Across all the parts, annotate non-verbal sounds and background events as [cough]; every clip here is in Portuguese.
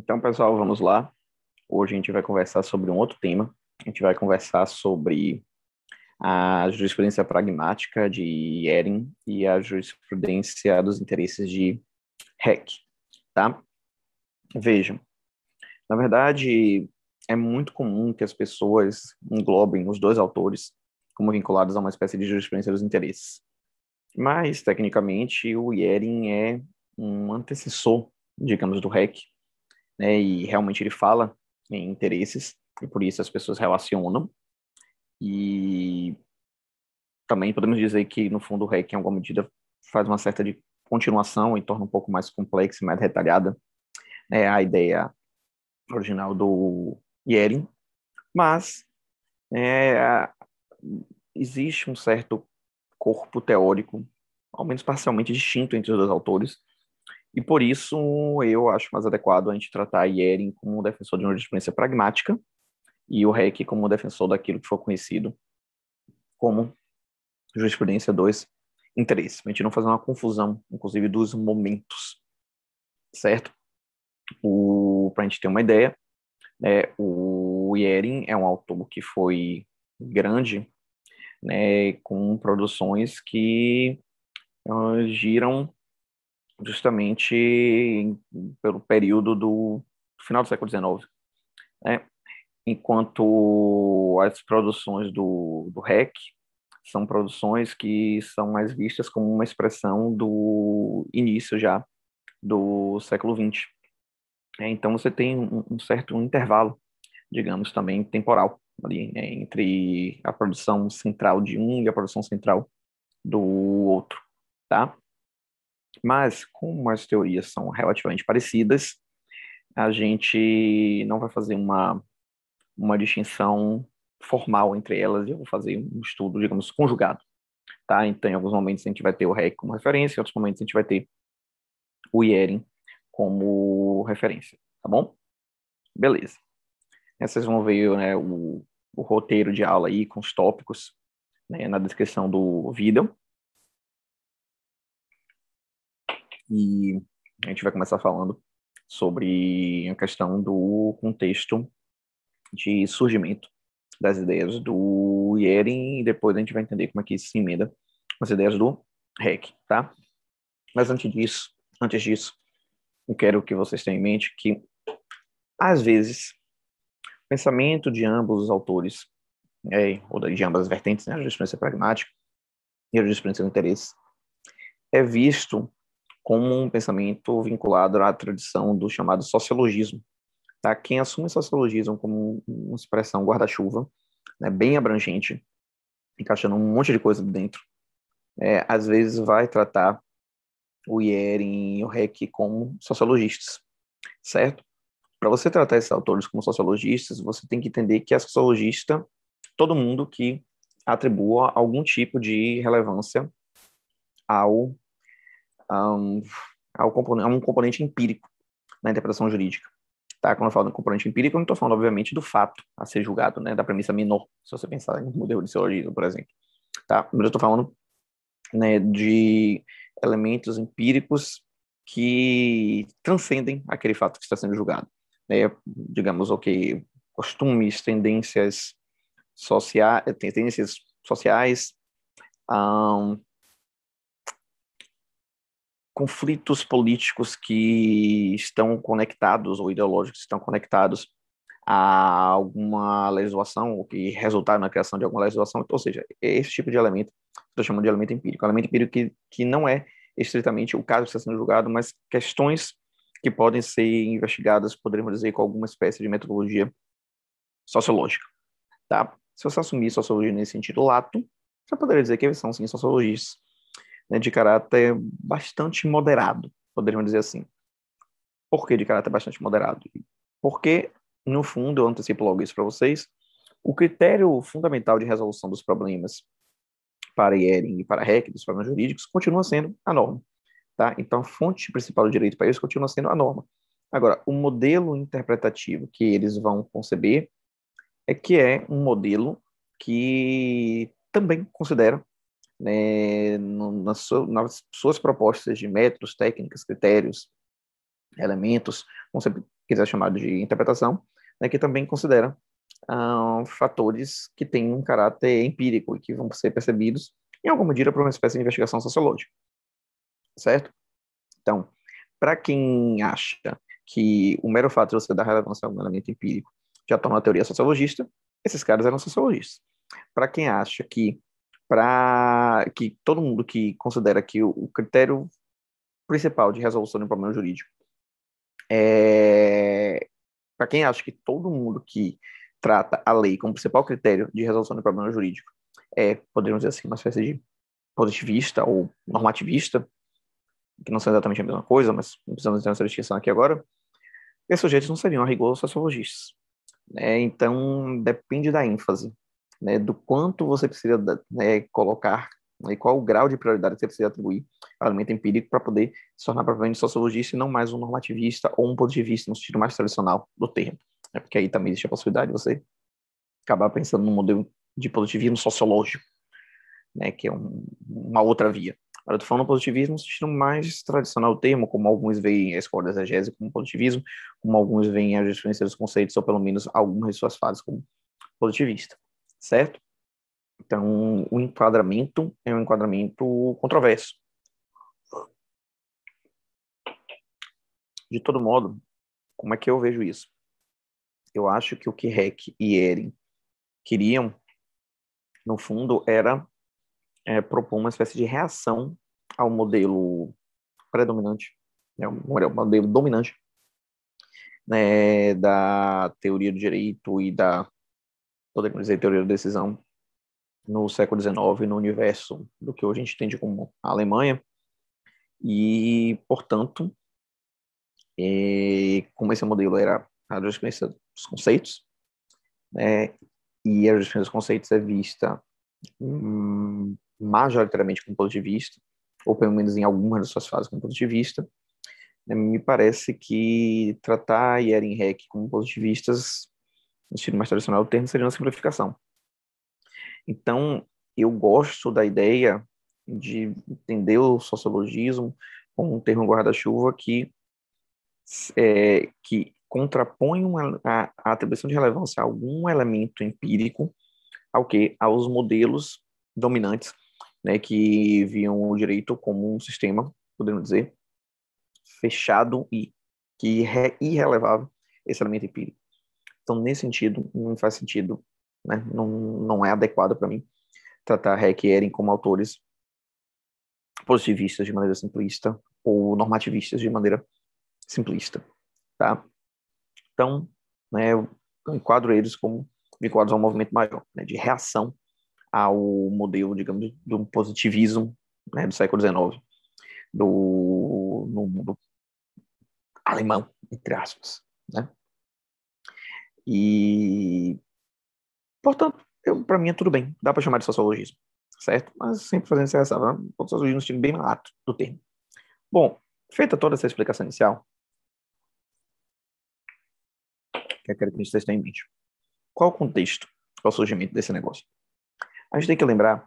Então, pessoal, vamos lá. Hoje a gente vai conversar sobre um outro tema. A gente vai conversar sobre a jurisprudência pragmática de Ehring e a jurisprudência dos interesses de Heck, tá? Vejam, na verdade, é muito comum que as pessoas englobem os dois autores como vinculados a uma espécie de jurisprudência dos interesses. Mas, tecnicamente, o Ehring é um antecessor, digamos, do Heck, né? E realmente ele fala em interesses e por isso as pessoas relacionam. E também podemos dizer que no fundo o REC em alguma medida faz uma certa de continuação e torna um pouco mais complexa e mais detalhada né, a ideia original do Yering, mas é, existe um certo corpo teórico, ao menos parcialmente distinto entre os dois autores, e por isso eu acho mais adequado a gente tratar a Yering como defensor de uma jurisprudência pragmática e o Heck como um defensor daquilo que foi conhecido como jurisprudência 2 em 3. A gente não fazer uma confusão, inclusive, dos momentos, certo? Para a gente ter uma ideia, né, o Yering é um autor que foi grande, né, com produções que uh, giram justamente pelo período do final do século XIX. Né? Enquanto as produções do, do REC são produções que são mais vistas como uma expressão do início já do século XX. É, então você tem um, um, certo intervalo, digamos também temporal ali né, entre a produção central de um e a produção central do outro, tá? Mas, como as teorias são relativamente parecidas, a gente não vai fazer uma, uma distinção formal entre elas, eu vou fazer um estudo, digamos, conjugado. Tá? Então, em alguns momentos a gente vai ter o REC como referência, em outros momentos a gente vai ter o IERIN como referência, tá bom? Beleza. vocês vão ver né, o, o roteiro de aula aí com os tópicos né, na descrição do vídeo. e a gente vai começar falando sobre a questão do contexto de surgimento das ideias do Yeren e depois a gente vai entender como é que isso se emenda as ideias do REC, tá? Mas antes disso, antes disso, eu quero que vocês tenham em mente que às vezes o pensamento de ambos os autores é, ou de ambas as vertentes, né, a jurisprudência pragmática e a jurisprudência do interesse, é visto como um pensamento vinculado à tradição do chamado sociologismo. Tá? Quem assume sociologismo como uma expressão guarda-chuva, né, bem abrangente, encaixando um monte de coisa dentro, é, às vezes vai tratar o Yeren e o Heck como sociologistas, certo? Para você tratar esses autores como sociologistas, você tem que entender que é sociologista todo mundo que atribua algum tipo de relevância ao a um, a um componente empírico na interpretação jurídica. Tá? Quando eu falo de componente empírico, eu não estou falando, obviamente, do fato a ser julgado, né? da premissa menor, se você pensar em modelo de silogismo, por exemplo. Tá? Mas eu estou falando né, de elementos empíricos que transcendem aquele fato que está sendo julgado. Né? Digamos, ok, costumes, tendências, sociais tendências sociais, um, conflitos políticos que estão conectados ou ideológicos que estão conectados a alguma legislação ou que resultaram na criação de alguma legislação, ou seja, esse tipo de elemento estou chamando de elemento empírico, elemento empírico que, que não é estritamente o caso que está sendo julgado, mas questões que podem ser investigadas, poderíamos dizer, com alguma espécie de metodologia sociológica. Tá? Se você assumir sociologia nesse sentido lato, você poderia dizer que eles são, sim, sociologistas né, de caráter bastante moderado, poderíamos dizer assim. Por que de caráter bastante moderado? Porque, no fundo, eu antecipo logo isso para vocês, o critério fundamental de resolução dos problemas para IERIN e para REC, dos problemas jurídicos, continua sendo a norma. Tá? Então, a fonte principal do direito para eles continua sendo a norma. Agora, o modelo interpretativo que eles vão conceber é que é um modelo que também considera né, nas, nas suas propostas de métodos, técnicas, critérios, elementos, como você quiser chamar de interpretação, né, que também considera ah, fatores que têm um caráter empírico e que vão ser percebidos em alguma medida por uma espécie de investigação sociológica, certo? Então, para quem acha que o mero fato de você dar relevância a um elemento empírico já torna a teoria sociologista, esses caras eram sociologistas. Para quem acha que para que todo mundo que considera que o, o critério principal de resolução de um problema jurídico é para quem acha que todo mundo que trata a lei como principal critério de resolução de um problema jurídico é, poderíamos dizer assim, uma espécie de positivista ou normativista, que não são exatamente a mesma coisa, mas não precisamos entrar nessa distinção aqui agora, esses sujeitos não seriam a rigor sociologistas. Né? Então, depende da ênfase né, do quanto você precisa né, colocar e né, qual o grau de prioridade que você precisa atribuir ao elemento empírico para poder se tornar propriamente sociologista e não mais um normativista ou um positivista no sentido mais tradicional do termo. Né, porque aí também existe a possibilidade de você acabar pensando num modelo de positivismo sociológico, né, que é um, uma outra via. Agora, estou falando positivismo no sentido mais tradicional do termo, como alguns veem a escola exegese como positivismo, como alguns veem a diferenças dos conceitos, ou pelo menos algumas de suas fases como positivista certo? Então, o enquadramento é um enquadramento controverso. De todo modo, como é que eu vejo isso? Eu acho que o que Heck e Eren queriam, no fundo, era é, propor uma espécie de reação ao modelo predominante, né, o modelo dominante né, da teoria do direito e da podemos dizer, teoria da decisão no século XIX, no universo do que hoje a gente entende como a Alemanha. E, portanto, e é, como esse modelo era a jurisprudência dos conceitos, né, e a jurisprudência dos conceitos é vista hum, majoritariamente com ponto de vista, ou pelo menos em algumas das suas fases com ponto de vista, né, me parece que tratar Ehrenreich como ponto de vistas no estilo mais tradicional o termo, seria uma simplificação. Então, eu gosto da ideia de entender o sociologismo como um termo guarda-chuva que, é, que contrapõe uma, a, a, atribuição de relevância a algum elemento empírico ao que aos modelos dominantes, né, que viam o direito como um sistema, podemos dizer, fechado e que é irrelevável esse elemento empírico. Então, nesse sentido, não faz sentido, né? não, não é adequado para mim tratar Heck e Eren como autores positivistas de maneira simplista ou normativistas de maneira simplista, tá? Então, né, eu enquadro eles como vinculados a um movimento maior, né, de reação ao modelo, digamos, do positivismo né, do século XIX, do, no mundo alemão, entre aspas, né? E, portanto, para mim é tudo bem, dá para chamar de sociologismo, certo? Mas sempre fazendo essa ressalva, né, o sociologismo é um sentido bem malato do termo. Bom, feita toda essa explicação inicial, que eu quero que vocês tenham em mente. Qual o contexto ao surgimento desse negócio? A gente tem que lembrar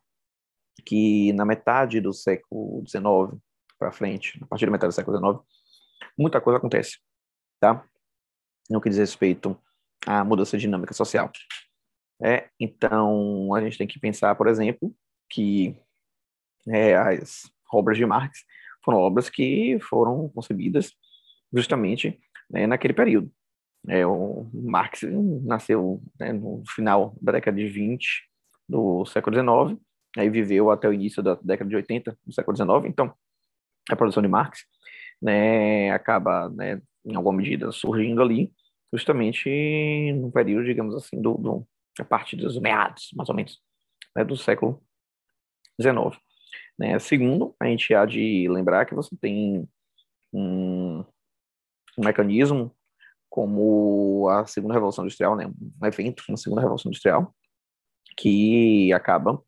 que na metade do século XIX para frente, a partir da metade do século XIX, muita coisa acontece, tá? No que diz respeito a mudança dinâmica social. É, então, a gente tem que pensar, por exemplo, que é, as obras de Marx foram obras que foram concebidas justamente né, naquele período. É, o Marx nasceu né, no final da década de 20 do século XIX, aí viveu até o início da década de 80 do século XIX, então a produção de Marx né, acaba, né, em alguma medida, surgindo ali justamente no período, digamos assim, do, do a partir dos meados, mais ou menos, né, do século XIX. Né? Segundo, a gente há de lembrar que você tem um, um mecanismo como a Segunda Revolução Industrial, né? um evento na Segunda Revolução Industrial, que acaba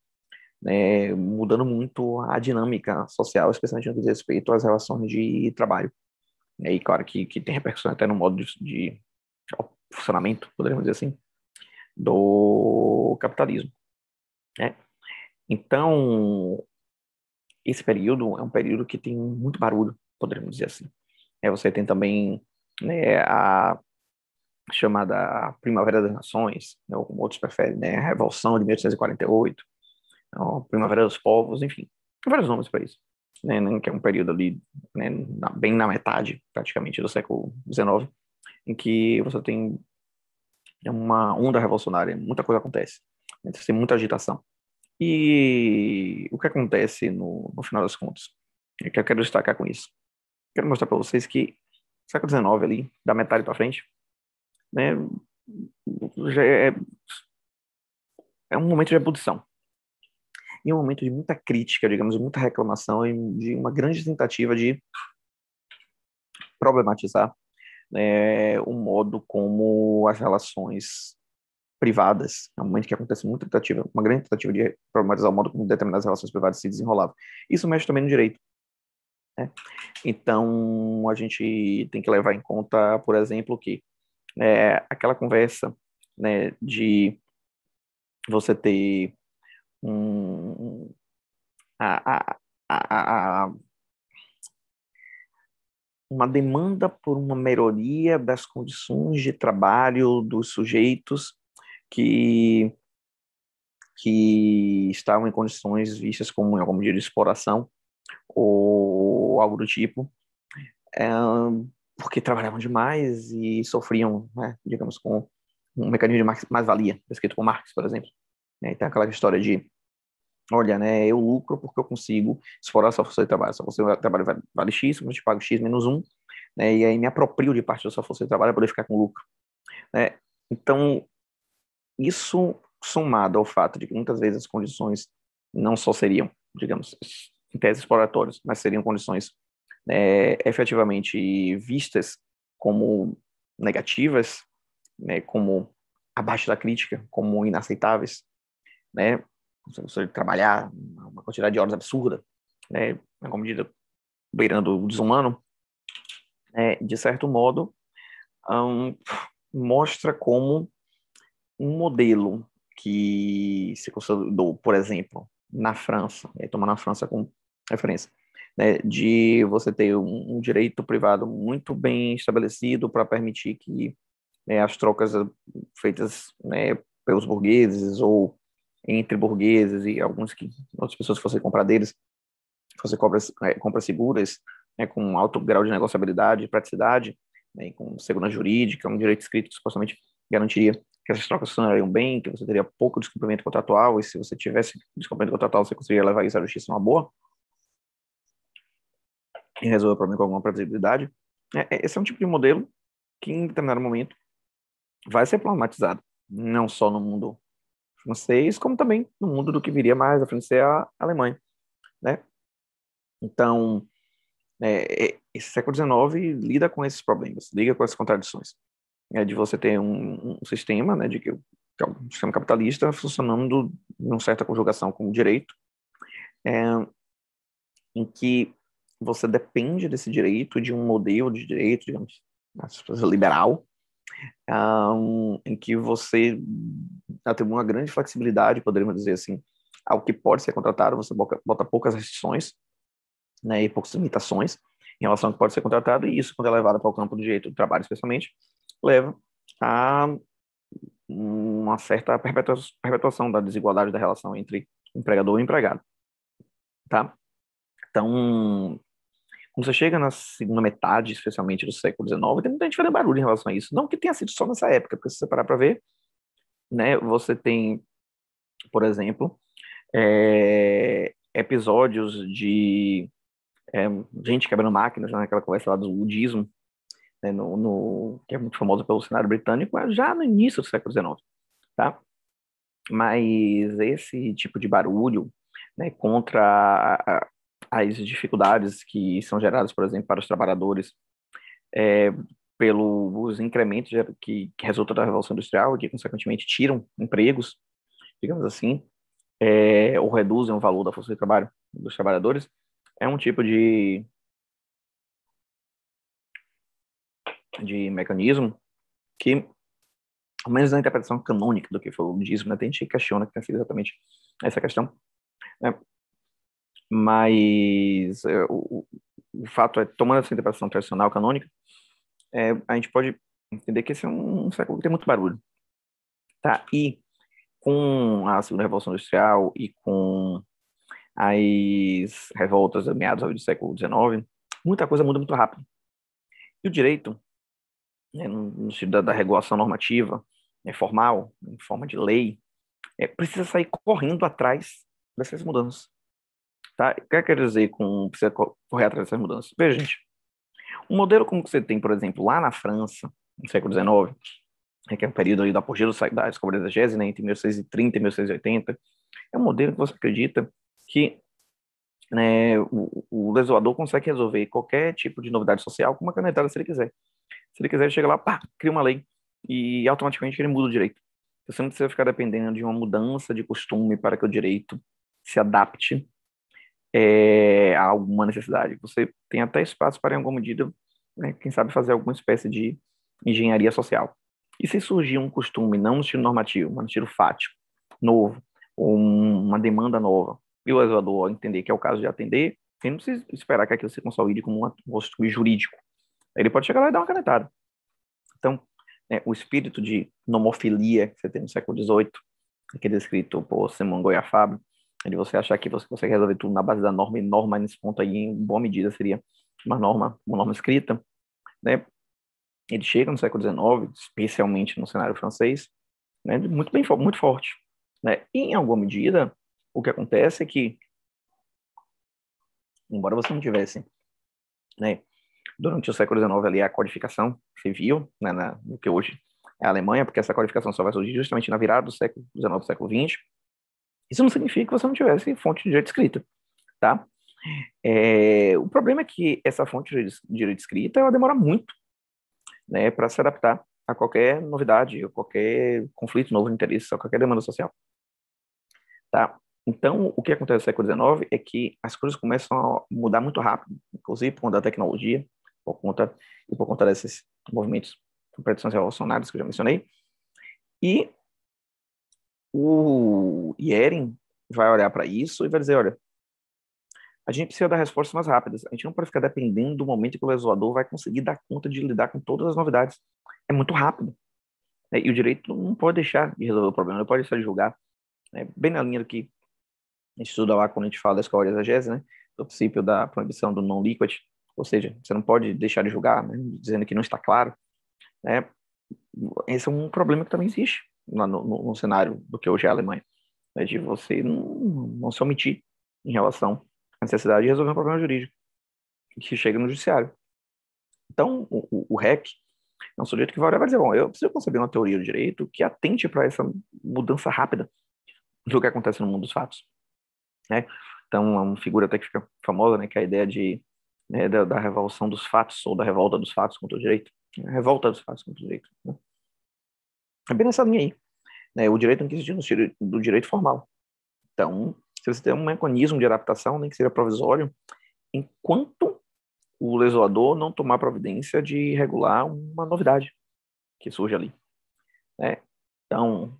né, mudando muito a dinâmica social, especialmente no que diz respeito às relações de trabalho. Né. E aí, claro, que, que tem repercussão até no modo de, de ao tipo, funcionamento, poderíamos dizer assim, do capitalismo. Né? Então, esse período é um período que tem muito barulho, poderíamos dizer assim. É, você tem também né, a chamada Primavera das Nações, né, ou como outros preferem, né, a Revolução de 1848, a Primavera dos Povos, enfim, vários nomes para isso. Né, né, que é um período ali, né, bem na metade, praticamente, do século XIX, em que você tem uma onda revolucionária, muita coisa acontece, você né? tem muita agitação. E o que acontece no, no final das contas? É que eu quero destacar com isso. Quero mostrar para vocês que século XIX ali, da metade para frente, né, já é, é um momento de ebulição. E é um momento de muita crítica, digamos, muita reclamação e de uma grande tentativa de problematizar né, o modo como as relações privadas, é um que acontece muito tentativa, uma grande tentativa de problematizar o modo como determinadas relações privadas se desenrolavam. Isso mexe também no direito. Né? Então, a gente tem que levar em conta, por exemplo, que é, aquela conversa né, de você ter um, a, a, a, a uma demanda por uma melhoria das condições de trabalho dos sujeitos que que estavam em condições vistas como algum de exploração ou algo do tipo, é, porque trabalhavam demais e sofriam, né, digamos, com um mecanismo de mais-valia, descrito por Marx, por exemplo. Então, aquela história de olha, né, eu lucro porque eu consigo explorar sua força de trabalho. se força de trabalho vale, vale X, eu te pago X menos 1, né, e aí me aproprio de parte da sua força de trabalho para poder ficar com lucro. Né? Então, isso somado ao fato de que muitas vezes as condições não só seriam, digamos, em tese exploratórias, mas seriam condições né, efetivamente vistas como negativas, né, como abaixo da crítica, como inaceitáveis, né, você trabalhar uma quantidade de horas absurda, né, em alguma medida beirando o desumano, né, de certo modo, um, mostra como um modelo que se consolidou, por exemplo, na França, né, tomando a França como referência, né, de você ter um, um, direito privado muito bem estabelecido para permitir que né, as trocas feitas né, pelos burgueses ou entre burgueses e alguns que outras pessoas que fossem comprar deles, fossem compras, é, compras seguras, né, com alto grau de negociabilidade, praticidade, né, com segurança jurídica, um direito escrito que supostamente garantiria que essas trocas funcionariam bem, que você teria pouco descumprimento contratual, e se você tivesse descumprimento contratual, você conseguiria levar isso à justiça numa boa e resolver o problema com alguma previsibilidade. É, é esse é um tipo de modelo que, em determinado momento, vai ser problematizado, não só no mundo francês, como também no mundo do que viria mais a frente ser a Alemanha, né? Então, é, é esse século XIX lida com esses problemas, lida com essas contradições, é de você ter um, um sistema, né, de que, que é um sistema capitalista funcionando uma certa conjugação com o direito, é, em que você depende desse direito de um modelo de direito, digamos, né? liberal, é um, em que você tem uma grande flexibilidade, poderíamos dizer assim, ao que pode ser contratado, você bota poucas restrições né, e poucas limitações em relação ao que pode ser contratado, e isso, quando é levado para o campo do direito do trabalho, especialmente, leva a uma certa perpetuação da desigualdade da relação entre empregador e empregado, tá? Então, quando você chega na segunda metade, especialmente do século XIX, tem muita gente fazendo barulho em relação a isso. Não que tenha sido só nessa época, porque se você parar para ver, né, você tem, por exemplo, é, episódios de é, gente quebrando máquinas, né, naquela conversa lá do ludismo, né, no, no, que é muito famoso pelo cenário britânico, já no início do século XIX, tá? Mas esse tipo de barulho né, contra as dificuldades que são geradas, por exemplo, para os trabalhadores é, pelos incrementos que, que resultam da Revolução Industrial, que, consequentemente, tiram empregos, digamos assim, é, ou reduzem o valor da força de trabalho dos trabalhadores, é um tipo de, de mecanismo que, ao menos na interpretação canônica do que foi o budismo, né, a gente questiona que tem exatamente essa questão. Né. Mas é, o, o, fato é, tomando essa interpretação tradicional canônica, é, a gente pode entender que esse é um, século que tem muito barulho. Tá? E com a Segunda Revolução Industrial e com as revoltas meados do século XIX, muita coisa muda muito rápido. E o direito, né, no sentido da, da regulação normativa, né, formal, em forma de lei, é, precisa sair correndo atrás dessas mudanças. Tá? O que é eu quero dizer com você correr atrás dessas mudanças? Veja, gente, um modelo como que você tem, por exemplo, lá na França, no século XIX, né, que é o período da apogeu da descoberta da Gese, né, entre 1630 e 1680, é um modelo que você acredita que né, o, o legislador consegue resolver qualquer tipo de novidade social com uma canetada se ele quiser. Se ele quiser, ele chega lá, pá, cria uma lei e automaticamente ele muda o direito. Então, você não precisa ficar dependendo de uma mudança de costume para que o direito se adapte é, a alguma necessidade. Você tem até espaço para, em alguma medida, né, quem sabe fazer alguma espécie de engenharia social. E se surgir um costume, não um estilo normativo, mas um estilo fático, novo, ou uma demanda nova, e o legislador entender que é o caso de atender, ele não precisa esperar que aquilo se consolide como um costume jurídico. Ele pode chegar lá e dar uma canetada. Então, né, o espírito de nomofilia que você tem no século XVIII, aquele descrito por Simão Goiafábio, de você achar que você consegue resolver tudo na base da norma, e norma nesse ponto aí, em boa medida, seria uma norma, uma norma escrita, né? Ele chega no século XIX, especialmente no cenário francês, né? Muito bem, muito forte, né? E, em alguma medida, o que acontece é que, embora você não tivesse, né? Durante o século XIX ali a codificação civil, né? Na, no que hoje é a Alemanha, porque essa codificação só vai surgir justamente na virada do século XIX, século XX, isso não significa que você não tivesse fonte de direito escrito, tá? É, o problema é que essa fonte de direito escrita ela demora muito né, para se adaptar a qualquer novidade, a qualquer conflito novo de interesse, a qualquer demanda social. Tá? Então, o que acontece no século XIX é que as coisas começam a mudar muito rápido, inclusive por conta da tecnologia, por conta e por conta desses movimentos, competições revolucionárias que eu já mencionei. E o Yeren vai olhar para isso e vai dizer, olha, a gente precisa dar respostas mais rápidas. A gente não pode ficar dependendo do momento que o legislador vai conseguir dar conta de lidar com todas as novidades. É muito rápido. Né? E o direito não pode deixar de resolver o problema, não pode deixar de julgar. Né? Bem na linha do que a gente estuda lá quando a gente fala da escola exegese, né? do princípio da proibição do non-liquid, ou seja, você não pode deixar de julgar, né? dizendo que não está claro. Né? Esse é um problema que também existe no, no, no, cenário do que hoje é a Alemanha, né, de você não, não se omitir em relação à necessidade de resolver um problema jurídico que chega no judiciário. Então, o, o, o REC é um sujeito que vai olhar e vai dizer, bom, eu preciso conceber uma teoria do direito que atente para essa mudança rápida do que acontece no mundo dos fatos. Né? Então, é uma figura até que fica famosa, né, que é a ideia de, né, da, da, revolução dos fatos ou da revolta dos fatos contra o direito. Revolta dos fatos contra o direito. Né? É bem nessa linha aí. Né? O direito não quis existir do direito formal. Então, se você tem um mecanismo de adaptação, nem né, que seja provisório, enquanto o legislador não tomar providência de regular uma novidade que surge ali. Né? Então,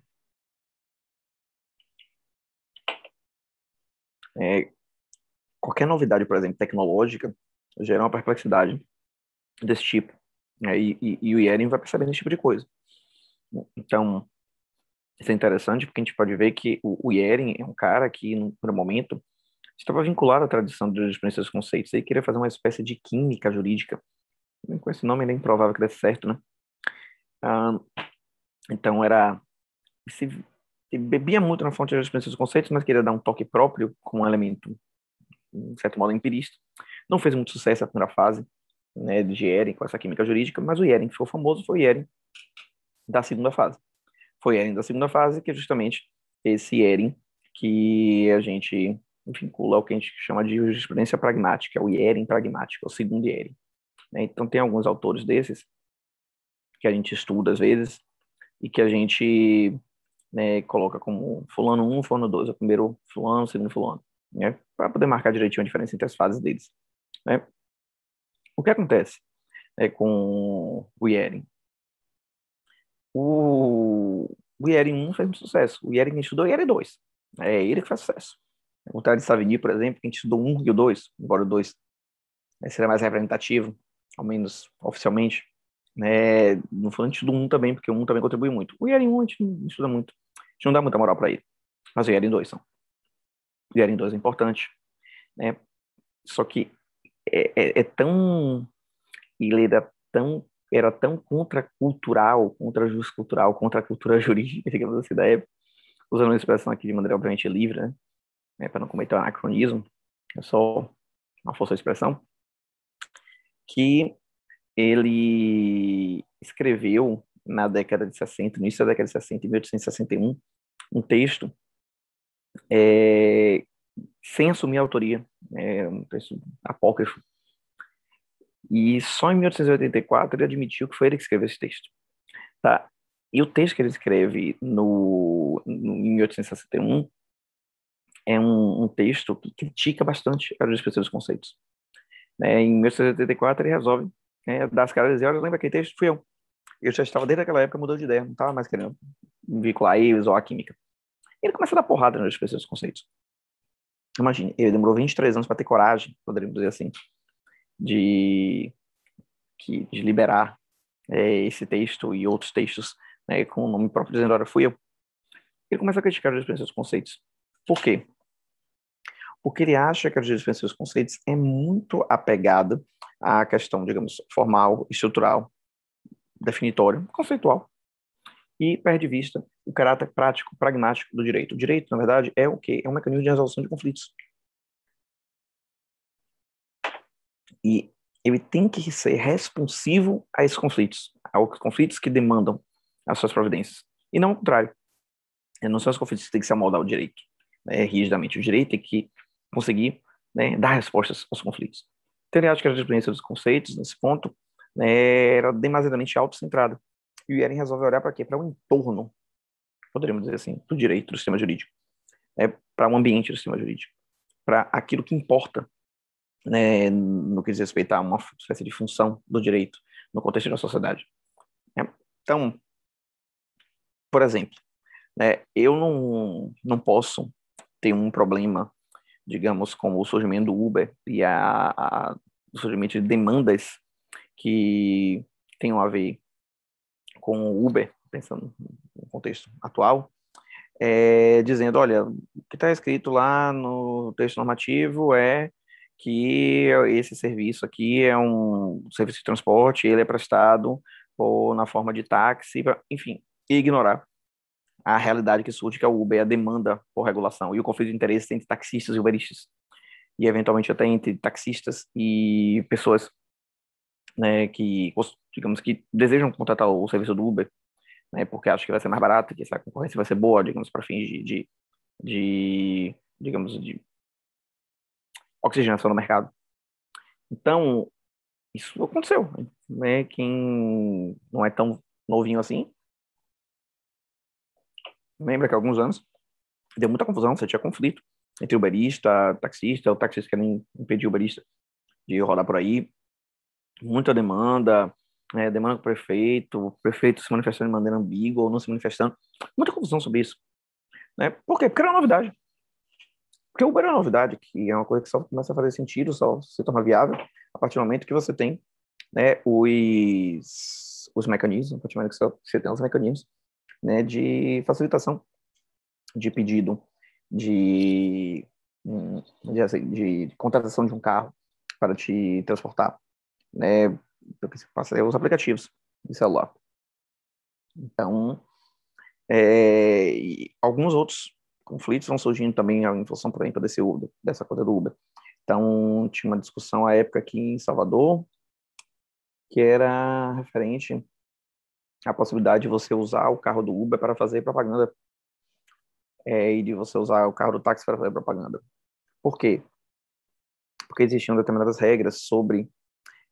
é, qualquer novidade, por exemplo, tecnológica, gera uma perplexidade desse tipo. Né? E, e, e, o IERIM vai percebendo esse tipo de coisa. Então, isso é interessante porque a gente pode ver que o, o Yeren é um cara que, no primeiro momento, estava vinculado à tradição de jurisprudência dos conceitos e queria fazer uma espécie de química jurídica. Com esse nome, nem é improvável que desse certo, né? Ah, então, era... Se, bebia muito na fonte da jurisprudência dos conceitos, mas queria dar um toque próprio com um elemento, de certo modo, empirista. Não fez muito sucesso a primeira fase né, de Yeren com essa química jurídica, mas o Yeren que ficou famoso foi o Yeren da segunda fase. Foi Eren da segunda fase, que é justamente esse Eren que a gente vincula ao que a gente chama de jurisprudência pragmática, o Eren pragmático, é o segundo Eren. Né? Então, tem alguns autores desses que a gente estuda às vezes e que a gente né, coloca como fulano 1, um, fulano 2, é o primeiro fulano, o segundo fulano, né, para poder marcar direitinho a diferença entre as fases deles. Né. O que acontece é, com o Yeren? o, o Yeri 1 fez muito sucesso. O Yeri que a gente estudou, é o Yeri 2. É ele que faz sucesso. O contrário de Savigny, por exemplo, que a gente estudou 1 e o 2, embora o 2 né, seja mais representativo, ao menos oficialmente. Né, não falando de do 1 também, porque o 1 também contribui muito. O Yeren 1 a gente não estuda muito. A gente não dá muita moral para ele. Mas o Yeren 2 são. O Yeren 2 é importante. Né? Só que é, é, é tão. Ele era tão era tão contracultural, contra cultural, contra a cultura [laughs] jurídica, digamos assim, da época, usando uma expressão aqui de maneira obviamente livre, né? É, para não cometer um anacronismo, é só uma força de expressão, que ele escreveu na década de 60, no início da década de 60, em 1861, um texto é, sem assumir a autoria, é um texto apócrifo, e só em 1884 ele admitiu que foi ele que escreveu esse texto. Tá? E o texto que ele escreve no, no em 1861 é um, um, texto que critica bastante a respeito dos conceitos. Né? Em 1884 ele resolve né, dar as caras e dizer, olha, lembra aquele texto? Fui eu. Eu já estava desde aquela época mudando de ideia, não estava mais querendo vincular eles ou a química. Ele começa a dar porrada na respeito dos conceitos. Imagine, ele demorou 23 anos para ter coragem, poderíamos dizer assim, de, que, de liberar é, esse texto e outros textos né, com o nome próprio, dizendo, olha, fui eu. Ele começa a criticar o dispensa dos conceitos. Por quê? Porque ele acha que a dispensa dos conceitos é muito apegado à questão, digamos, formal, estrutural, definitória, conceitual, e perde de vista o caráter prático, pragmático do direito. O direito, na verdade, é o quê? É um mecanismo de resolução de conflitos. E ele tem que ser responsivo a esses conflitos, aos conflitos que demandam as suas providências. E não o contrário. É, não são os conflitos que têm que se amoldar o direito, né, rigidamente. O direito tem que conseguir né, dar respostas aos conflitos. Então, ele acho que a jurisprudência dos conceitos, nesse ponto, né, era demasiadamente autocentrada. E o Yeren resolve olhar para quê? Para o um entorno, poderíamos dizer assim, do direito, do sistema jurídico. É, para o um ambiente do sistema jurídico. Para aquilo que importa né, no que diz respeito a uma espécie de função do direito no contexto da sociedade. Né? Então, por exemplo, né, eu não, não posso ter um problema, digamos, com o surgimento do Uber e a, a, o surgimento de demandas que tenham a ver com o Uber, pensando no contexto atual, é, dizendo, olha, o que está escrito lá no texto normativo é que esse serviço aqui é um serviço de transporte, ele é prestado ou na forma de táxi, enfim, ignorar a realidade que surge, que é o Uber, a demanda por regulação e o conflito de interesse entre taxistas e uberistas, e eventualmente até entre taxistas e pessoas né, que, digamos que desejam contratar o serviço do Uber, né, porque acham que vai ser mais barato, que essa concorrência vai ser boa, digamos, para fins de, de, de, digamos, de oxigenação no mercado. Então, isso aconteceu. Né? Quem não é tão novinho assim, lembra que há alguns anos deu muita confusão, você tinha conflito entre uberista, taxista, o taxista querendo impedir o uberista de rodar por aí, muita demanda, né? demanda com o prefeito, o prefeito se manifestando de maneira ambígua ou não se manifestando, muita confusão sobre isso. Né? Por quê? Porque era uma novidade. Porque o Uber é uma novidade, que é uma coisa que só começa a fazer sentido, só se torna viável a partir do momento que você tem né, os, os mecanismos, a partir do momento que você tem os mecanismos né, de facilitação de pedido, de, de, de, assim, de contratação de um carro para te transportar, né, passa os aplicativos de celular. Então, é, alguns outros conflitos vão surgindo também em função, por exemplo, desse Uber, dessa coisa do Uber. Então, tinha uma discussão à época aqui em Salvador, que era referente à possibilidade de você usar o carro do Uber para fazer propaganda é, e de você usar o carro do táxi para fazer propaganda. Por quê? Porque existiam determinadas regras sobre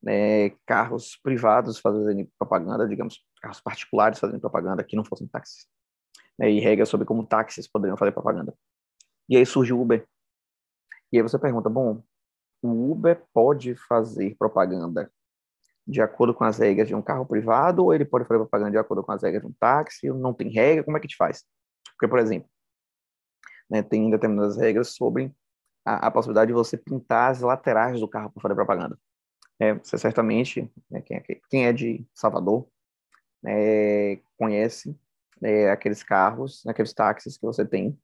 né, carros privados fazendo propaganda, digamos, carros particulares fazendo propaganda que não fossem táxis né, e regras sobre como táxis poderiam fazer propaganda. E aí surge o Uber. E aí você pergunta, bom, o Uber pode fazer propaganda de acordo com as regras de um carro privado ou ele pode fazer propaganda de acordo com as regras de um táxi? Não tem regra? Como é que te faz? Porque, por exemplo, né, tem determinadas regras sobre a, a, possibilidade de você pintar as laterais do carro para fazer propaganda. É, você certamente, né, quem, é, quem, é de Salvador, é, conhece é, aqueles carros, aqueles táxis que você tem,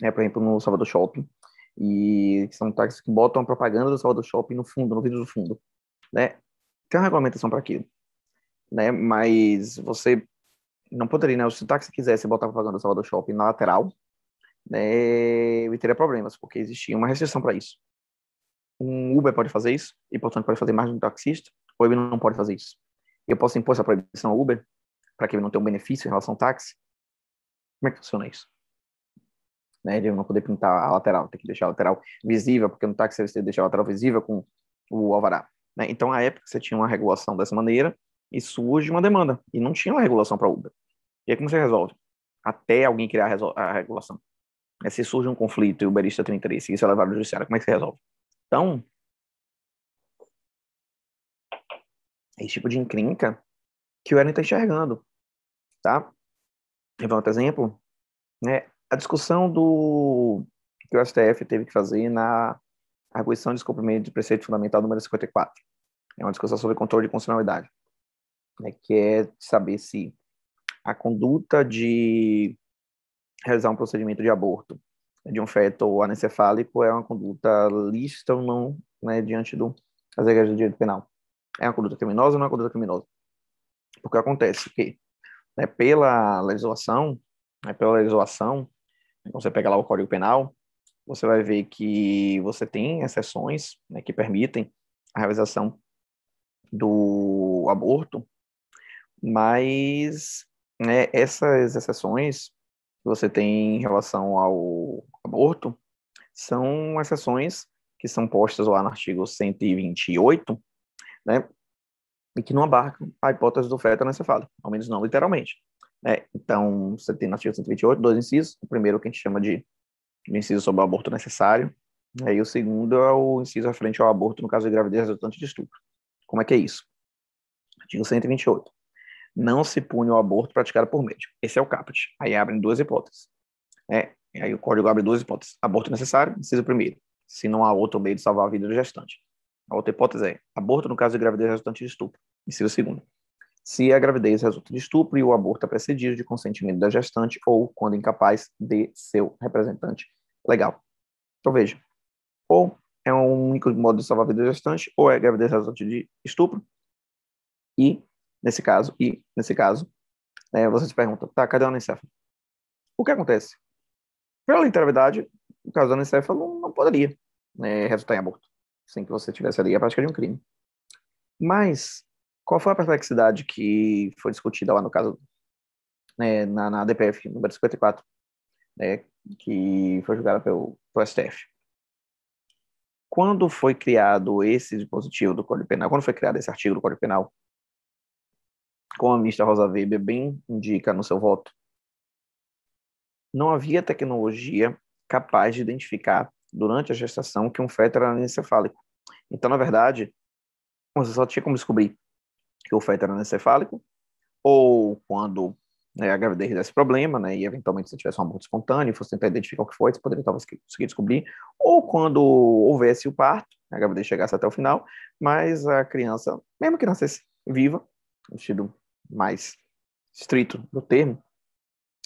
né, por exemplo, no Salvador Shopping, e são táxis que botam a propaganda do Salvador Shopping no fundo, no vídeo do fundo, né? Tem uma regulamentação para aquilo, né? Mas você não poderia, né? Se o táxi quisesse botar a propaganda do Salvador Shopping na lateral, né, teria problemas, porque existia uma restrição para isso. Um Uber pode fazer isso, e portanto pode fazer mais de um taxista, ou ele não pode fazer isso. Eu posso impor essa proibição ao Uber? para que ele não tenha um benefício em relação ao táxi? Como é que funciona isso? Né, de não poder pintar a lateral, tem que deixar a lateral visível, porque no táxi você deixa a lateral visível com o alvará. Né? Então, à época, você tinha uma regulação dessa maneira e surge uma demanda, e não tinha uma regulação para Uber. E aí, como você resolve? Até alguém criar a, a regulação. se surge um conflito e o Uberista tem interesse, e isso é levado ao judiciário, como é que você resolve? Então, esse tipo de encrenca que o Eren está enxergando, tá? Levar outro exemplo, né? A discussão do que o STF teve que fazer na arguição de descumprimento de preceito fundamental número 54. É uma discussão sobre controle de constitucionalidade, né? que é saber se a conduta de realizar um procedimento de aborto de um feto anencefálico é uma conduta lícita ou não né, diante do, das regras do direito penal. É uma conduta criminosa ou não é uma conduta criminosa? Porque acontece que, né, pela legislação, né, pela legislação, você pega lá o Código Penal, você vai ver que você tem exceções né, que permitem a realização do aborto, mas né, essas exceções que você tem em relação ao aborto são exceções que são postas lá no artigo 128, né, e que não abarcam a hipótese do feto anencefálico, ao menos não literalmente. É, então, você tem no artigo 128 dois incisos. O primeiro é que a gente chama de, de inciso sobre o aborto necessário, é. e o segundo é o inciso referente ao aborto no caso de gravidez resultante de estupro. Como é que é isso? Artigo 128. Não se pune o aborto praticado por médico. Esse é o caput. Aí abrem duas hipóteses. É, aí o código abre duas hipóteses. Aborto necessário, inciso primeiro, se não há outro meio de salvar a vida do gestante. A outra hipótese é aborto no caso de gravidez resultante de estupro. Inciso segundo. Se a gravidez resulta de estupro e o aborto é precedido de consentimento da gestante ou, quando incapaz, de seu representante legal. Então veja, ou é um único modo de salvar a vida da gestante, ou é gravidez resultante de estupro, e, nesse caso, e, nesse caso, é, você se pergunta, tá, cadê o anencefalo? O que acontece? Pela literalidade, o caso do anencefalo não poderia né, resultar em aborto sem que você tivesse ali a é prática de um crime. Mas qual foi a perplexidade que foi discutida lá no caso né, na, na DPF número 54, né, que foi julgada pelo, pelo STF? Quando foi criado esse dispositivo do Código Penal, quando foi criado esse artigo do Código Penal, como a ministra Rosa Weber bem indica no seu voto, não havia tecnologia capaz de identificar durante a gestação que um feto era anencefálico. Então, na verdade, você só tinha como descobrir que o feto era anencefálico ou quando né, a gravidez desse problema, né, e eventualmente se tivesse um aborto espontâneo, fosse tentar identificar o que foi, você poderia talvez conseguir descobrir, ou quando houvesse o parto, a gravidez chegasse até o final, mas a criança, mesmo que nascesse viva, no sentido mais estrito do termo,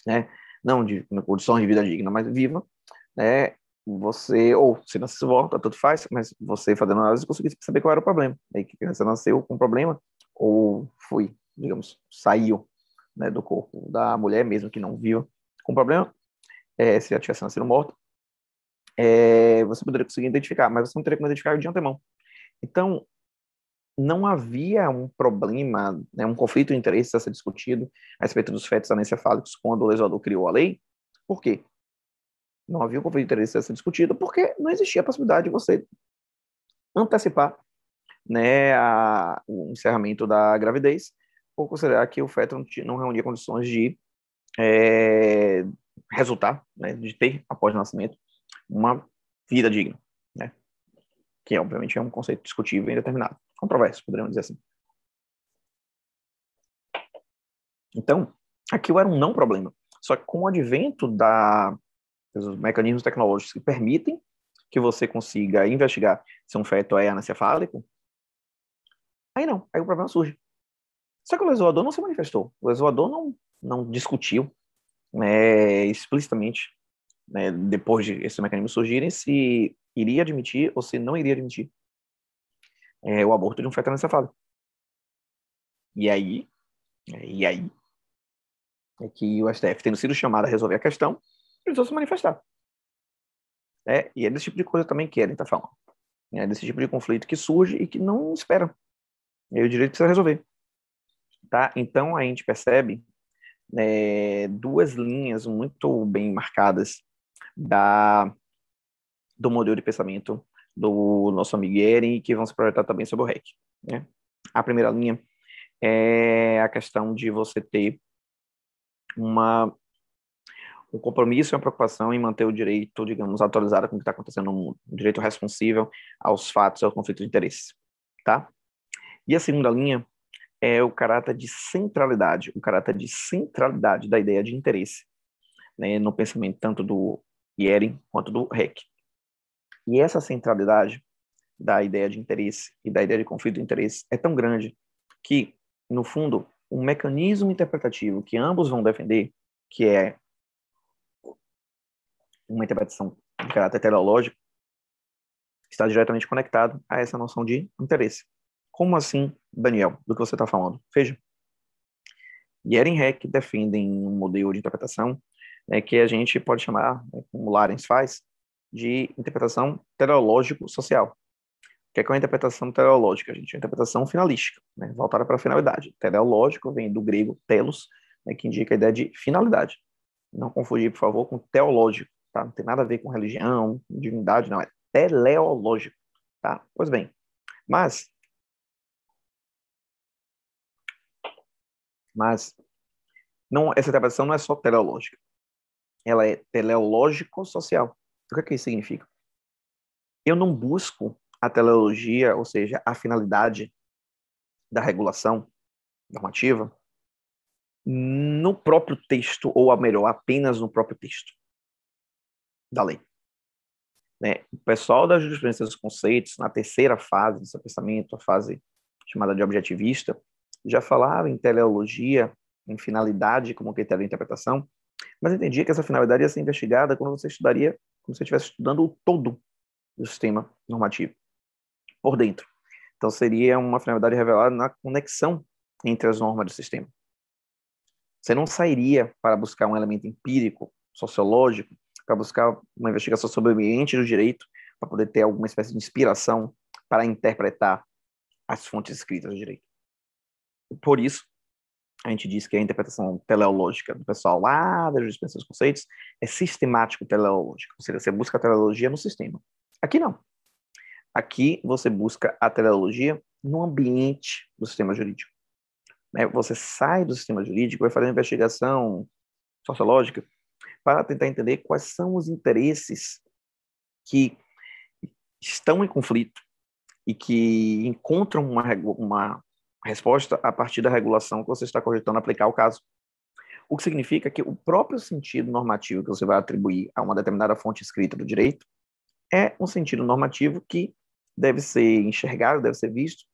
né, não de condições de vida digna, mas viva, né, você, ou se nasceu volta, tanto faz, mas você fazendo análise conseguiu saber qual era o problema. Aí que a criança nasceu com um problema, ou foi, digamos, saiu né, do corpo da mulher mesmo que não viu com problema, é, se já tivesse nascido morta, é, você poderia conseguir identificar, mas você não teria como identificar de antemão. Então, não havia um problema, né, um conflito de interesses a ser discutido a respeito dos fetos anencefálicos quando o legislador criou a lei. Por quê? não havia um conflito de interesse a ser discutido, porque não existia a possibilidade de você antecipar né, a, o encerramento da gravidez, por considerar que o feto não reunia condições de é, resultar, né, de ter, após o nascimento, uma vida digna, né? que obviamente é um conceito discutível e indeterminado, controverso, poderíamos dizer assim. Então, aquilo era um não problema. Só que com o advento da os mecanismos tecnológicos que permitem que você consiga investigar se um feto é anencefálico, aí não, aí o problema surge. Só que o legislador não se manifestou, o legislador não, não discutiu né, explicitamente, né, depois de esse mecanismos surgirem, se iria admitir ou se não iria admitir é, o aborto de um feto anencefálico. E aí, e aí, é que o STF, tendo sido chamado a resolver a questão, precisou se manifestar. É, e é desse tipo de coisa também que Ellen está falando. É desse tipo de conflito que surge e que não espera. E aí o direito precisa resolver. Tá? Então a gente percebe né, duas linhas muito bem marcadas da, do modelo de pensamento do nosso amigo Eren que vão se projetar também sobre o REC. Né? A primeira linha é a questão de você ter uma um compromisso e uma preocupação em manter o direito, digamos, atualizado com o que está acontecendo no mundo, um direito responsível aos fatos e ao conflito de interesse, tá? E a segunda linha é o caráter de centralidade, o caráter de centralidade da ideia de interesse, né, no pensamento tanto do Yering quanto do Heck. E essa centralidade da ideia de interesse e da ideia de conflito de interesse é tão grande que, no fundo, o um mecanismo interpretativo que ambos vão defender, que é uma interpretação de caráter teleológico está diretamente conectado a essa noção de interesse. Como assim, Daniel, do que você está falando? Veja, Geren Heck defendem um modelo de interpretação né, que a gente pode chamar, né, como Larens faz, de interpretação teleológico-social. O que é, que é uma interpretação teleológica, gente? É uma interpretação finalística, né, voltada para a finalidade. Teleológico vem do grego telos, né, que indica a ideia de finalidade. Não confundir, por favor, com teológico, tá? Não tem nada a ver com religião, divindade, não. É teleológico, tá? Pois bem, mas... Mas não, essa interpretação não é só teleológica. Ela é teleológico-social. O que, é que isso significa? Eu não busco a teleologia, ou seja, a finalidade da regulação normativa, no próprio texto, ou melhor, apenas no próprio texto da lei. Né? O pessoal da jurisprudência dos conceitos, na terceira fase do seu pensamento, a fase chamada de objetivista, já falava em teleologia, em finalidade como critério de interpretação, mas entendia que essa finalidade ia ser investigada quando você estudaria, como se você estivesse estudando o todo do sistema normativo, por dentro. Então, seria uma finalidade revelada na conexão entre as normas do sistema. Você não sairia para buscar um elemento empírico, sociológico, para buscar uma investigação sobre o ambiente do direito, para poder ter alguma espécie de inspiração para interpretar as fontes escritas do direito. Por isso, a gente diz que a interpretação teleológica do pessoal lá da jurisprudência dos conceitos é sistemático teleológico. ou seja, você busca a teleologia no sistema. Aqui não. Aqui você busca a teleologia no ambiente do sistema jurídico. Né, você sai do sistema jurídico, vai fazer uma investigação sociológica, para tentar entender quais são os interesses que estão em conflito e que encontram uma, uma resposta a partir da regulação que você está cogitando aplicar ao caso. O que significa que o próprio sentido normativo que você vai atribuir a uma determinada fonte escrita do direito é um sentido normativo que deve ser enxergado, deve ser visto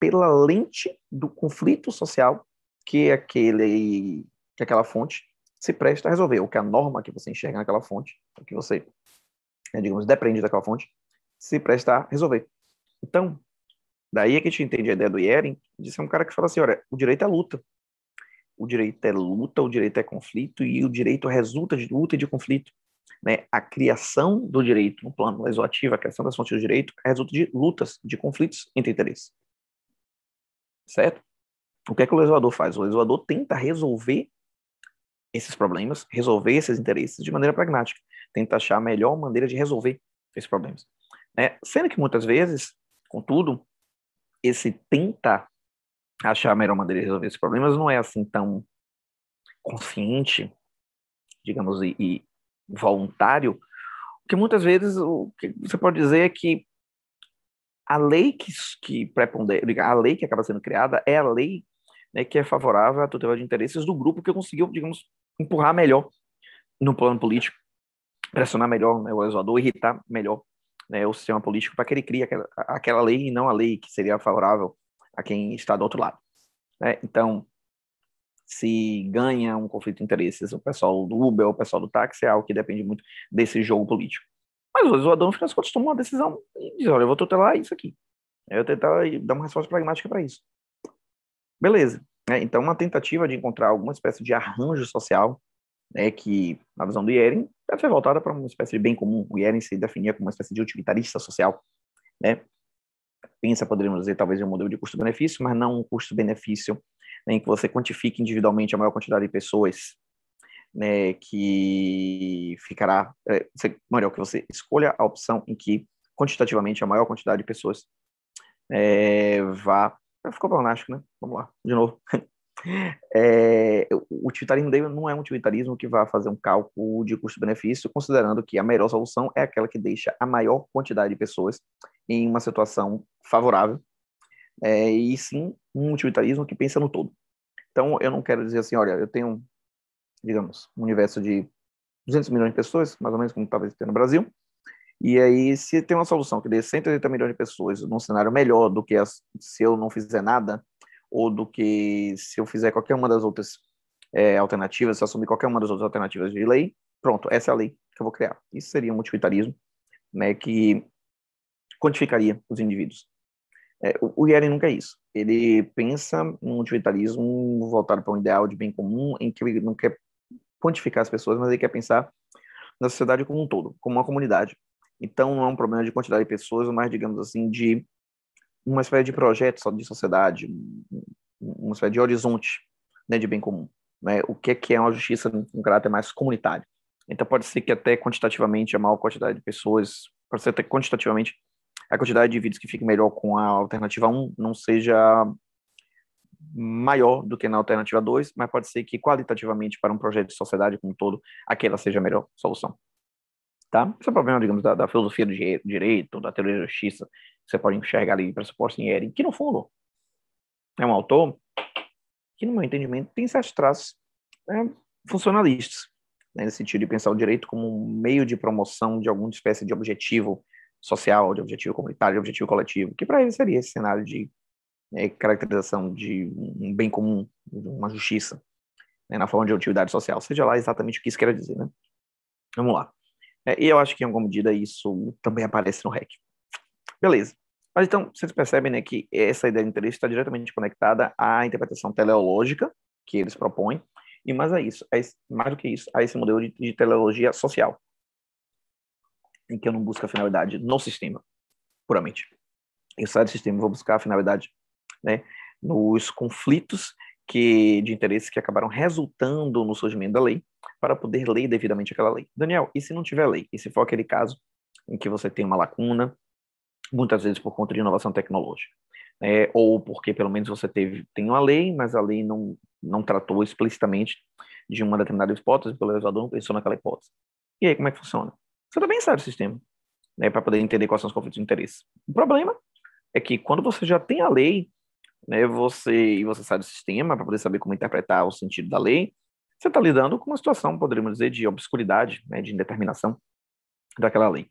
pela lente do conflito social que aquele que aquela fonte se presta a resolver, ou que a norma que você enxerga naquela fonte, que você, né, digamos, depende daquela fonte, se presta a resolver. Então, daí é que a gente entende a ideia do Yering, de ser um cara que fala assim, olha, o direito é luta. O direito é luta, o direito é conflito, e o direito resulta de luta e de conflito. Né? A criação do direito no plano legislativo, a criação das fontes do direito, resulta de lutas, de conflitos entre interesses. Certo? O que é que o legislador faz? O legislador tenta resolver esses problemas, resolver esses interesses de maneira pragmática, tenta achar a melhor maneira de resolver esses problemas. Né? Sendo que muitas vezes, contudo, esse tentar achar a melhor maneira de resolver esses problemas não é assim tão consciente, digamos, e, e voluntário, porque muitas vezes o que você pode dizer é que a lei que, que prepondera, a lei que acaba sendo criada é a lei né, que é favorável à tutela de interesses do grupo que conseguiu, digamos, empurrar melhor no plano político, pressionar melhor né, o legislador, irritar melhor né, o sistema político para que ele crie aquela, aquela, lei e não a lei que seria favorável a quem está do outro lado. Né? Então, se ganha um conflito de interesses o pessoal do Uber o pessoal do táxi, é algo que depende muito desse jogo político. Mas o legislador, no final das contas, toma uma decisão e diz, olha, eu vou tutelar isso aqui. Eu tentar dar uma resposta pragmática para isso. Beleza. Né? Então, uma tentativa de encontrar alguma espécie de arranjo social né, que, na visão do Yeren, deve ser voltada para uma espécie de bem comum. O Yeren se definia como uma espécie de utilitarista social. Né? Pensa, poderíamos dizer, talvez em um modelo de custo-benefício, mas não um custo-benefício né, em que você quantifique individualmente a maior quantidade de pessoas né, que ficará, é, melhor, que você escolha a opção em que quantitativamente a maior quantidade de pessoas é, vá é, ficou pleonástico, né? Vamos lá, de novo. [laughs] É, o utilitarismo dele não é um utilitarismo que vai fazer um cálculo de custo-benefício, considerando que a melhor solução é aquela que deixa a maior quantidade de pessoas em uma situação favorável, é, e sim um utilitarismo que pensa no todo. Então, eu não quero dizer assim, olha, eu tenho, digamos, um universo de 200 milhões de pessoas, mais ou menos como talvez tenha no Brasil, e aí, se tem uma solução que dê 180 milhões de pessoas num cenário melhor do que as, se eu não fizer nada, ou do que se eu fizer qualquer uma das outras é, alternativas, se eu assumir qualquer uma das outras alternativas de lei, pronto, essa é a lei que eu vou criar. Isso seria um multiplicarismo né, que quantificaria os indivíduos. É, o Guilherme nunca é isso. Ele pensa num utilitarismo voltado para um ideal de bem comum, em que ele não quer quantificar as pessoas, mas ele quer pensar na sociedade como um todo, como uma comunidade, então, não é um problema de quantidade de pessoas, mas, digamos assim, de uma espécie de projeto de sociedade, uma espécie de horizonte né, de bem comum. Né? O que é, que é uma justiça com um caráter mais comunitário? Então, pode ser que até quantitativamente a maior quantidade de pessoas, pode ser até quantitativamente a quantidade de indivíduos que fique melhor com a alternativa 1 não seja maior do que na alternativa 2, mas pode ser que qualitativamente para um projeto de sociedade como um todo, aquela seja a melhor solução. Tá? Esse é o problema, digamos, da, da filosofia do direito, da teoria da justiça, você pode enxergar ali pressuposto em assim, Ering, que no fundo é um autor que, no meu entendimento, tem certos traços né, funcionalistas, né, nesse sentido de pensar o direito como um meio de promoção de alguma espécie de objetivo social, de objetivo comunitário, de objetivo coletivo, que para ele seria esse cenário de né, caracterização de um bem comum, de uma justiça, né, na forma de utilidade social, seja lá exatamente o que isso quer dizer. Né? Vamos lá. É, e eu acho que em alguma medida isso também aparece no REC. Beleza. Mas então, vocês percebem né, que essa ideia de interesse está diretamente conectada à interpretação teleológica que eles propõem, e mais a é isso, a é esse, mais do que isso, a esse modelo de, de teleologia social, em que eu não busco a finalidade no sistema, puramente. Eu saio do sistema e vou buscar a finalidade né, nos conflitos que, de interesses que acabaram resultando no surgimento da lei, para poder ler devidamente aquela lei. Daniel, e se não tiver lei? E se for aquele caso em que você tem uma lacuna, muitas vezes por conta de inovação tecnológica? É, ou porque pelo menos você teve, tem uma lei, mas a lei não, não tratou explicitamente de uma determinada hipótese, pelo legislador não pensou naquela hipótese. E aí, como é que funciona? Você também sabe o sistema, né, para poder entender quais são os conflitos de interesse. O problema é que quando você já tem a lei, né, você, e você sabe o sistema para poder saber como interpretar o sentido da lei, você está lidando com uma situação, poderíamos dizer, de obscuridade, né, de indeterminação daquela lei.